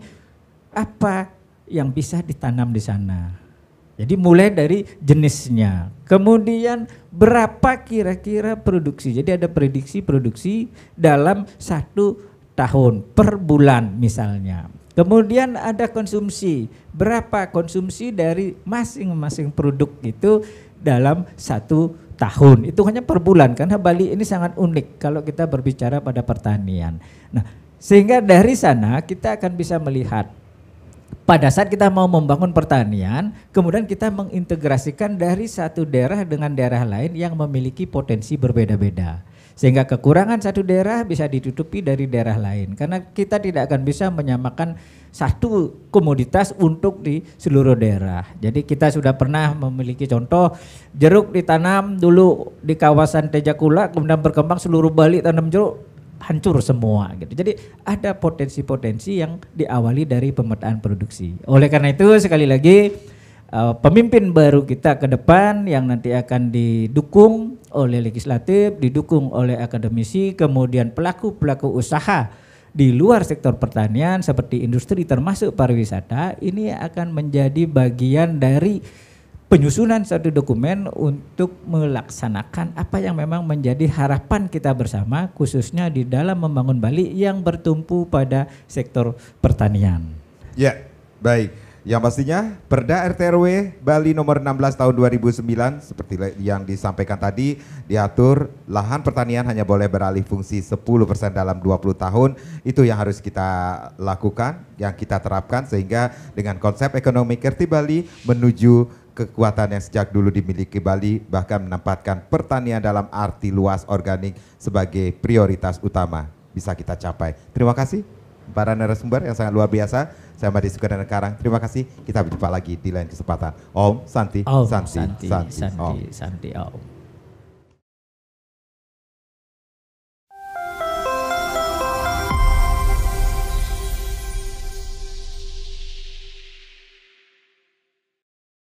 [SPEAKER 3] apa yang bisa ditanam di sana? Jadi mulai dari jenisnya. Kemudian berapa kira-kira produksi? Jadi ada prediksi produksi dalam satu tahun per bulan misalnya. Kemudian ada konsumsi. Berapa konsumsi dari masing-masing produk itu dalam satu tahun. Itu hanya per bulan karena Bali ini sangat unik kalau kita berbicara pada pertanian. Nah, sehingga dari sana kita akan bisa melihat pada saat kita mau membangun pertanian, kemudian kita mengintegrasikan dari satu daerah dengan daerah lain yang memiliki potensi berbeda-beda. Sehingga kekurangan satu daerah bisa ditutupi dari daerah lain. Karena kita tidak akan bisa menyamakan satu komoditas untuk di seluruh daerah. Jadi kita sudah pernah memiliki contoh jeruk ditanam dulu di kawasan Tejakula kemudian berkembang seluruh Bali tanam jeruk hancur semua gitu. Jadi ada potensi-potensi yang diawali dari pemetaan produksi. Oleh karena itu sekali lagi Eh, pemimpin baru kita ke depan yang nanti akan didukung oleh legislatif, didukung oleh akademisi, kemudian pelaku-pelaku usaha di luar sektor pertanian seperti industri termasuk pariwisata ini akan menjadi bagian dari penyusunan satu dokumen untuk melaksanakan apa yang memang menjadi harapan kita bersama khususnya di dalam membangun Bali yang bertumpu pada sektor pertanian.
[SPEAKER 1] Ya, baik. Yang pastinya Perda RTRW Bali nomor 16 tahun 2009 seperti yang disampaikan tadi diatur lahan pertanian hanya boleh beralih fungsi 10% dalam 20 tahun. Itu yang harus kita lakukan, yang kita terapkan sehingga dengan konsep ekonomi Kerti Bali menuju kekuatan yang sejak dulu dimiliki Bali bahkan menempatkan pertanian dalam arti luas organik sebagai prioritas utama bisa kita capai. Terima kasih para narasumber yang sangat luar biasa. Saya Madi dan Karang. Terima kasih. Kita berjumpa lagi di lain kesempatan. Om Santi, Om Santi, Santi, Santi, Santi, Santi, Santi Om. Santi, Om.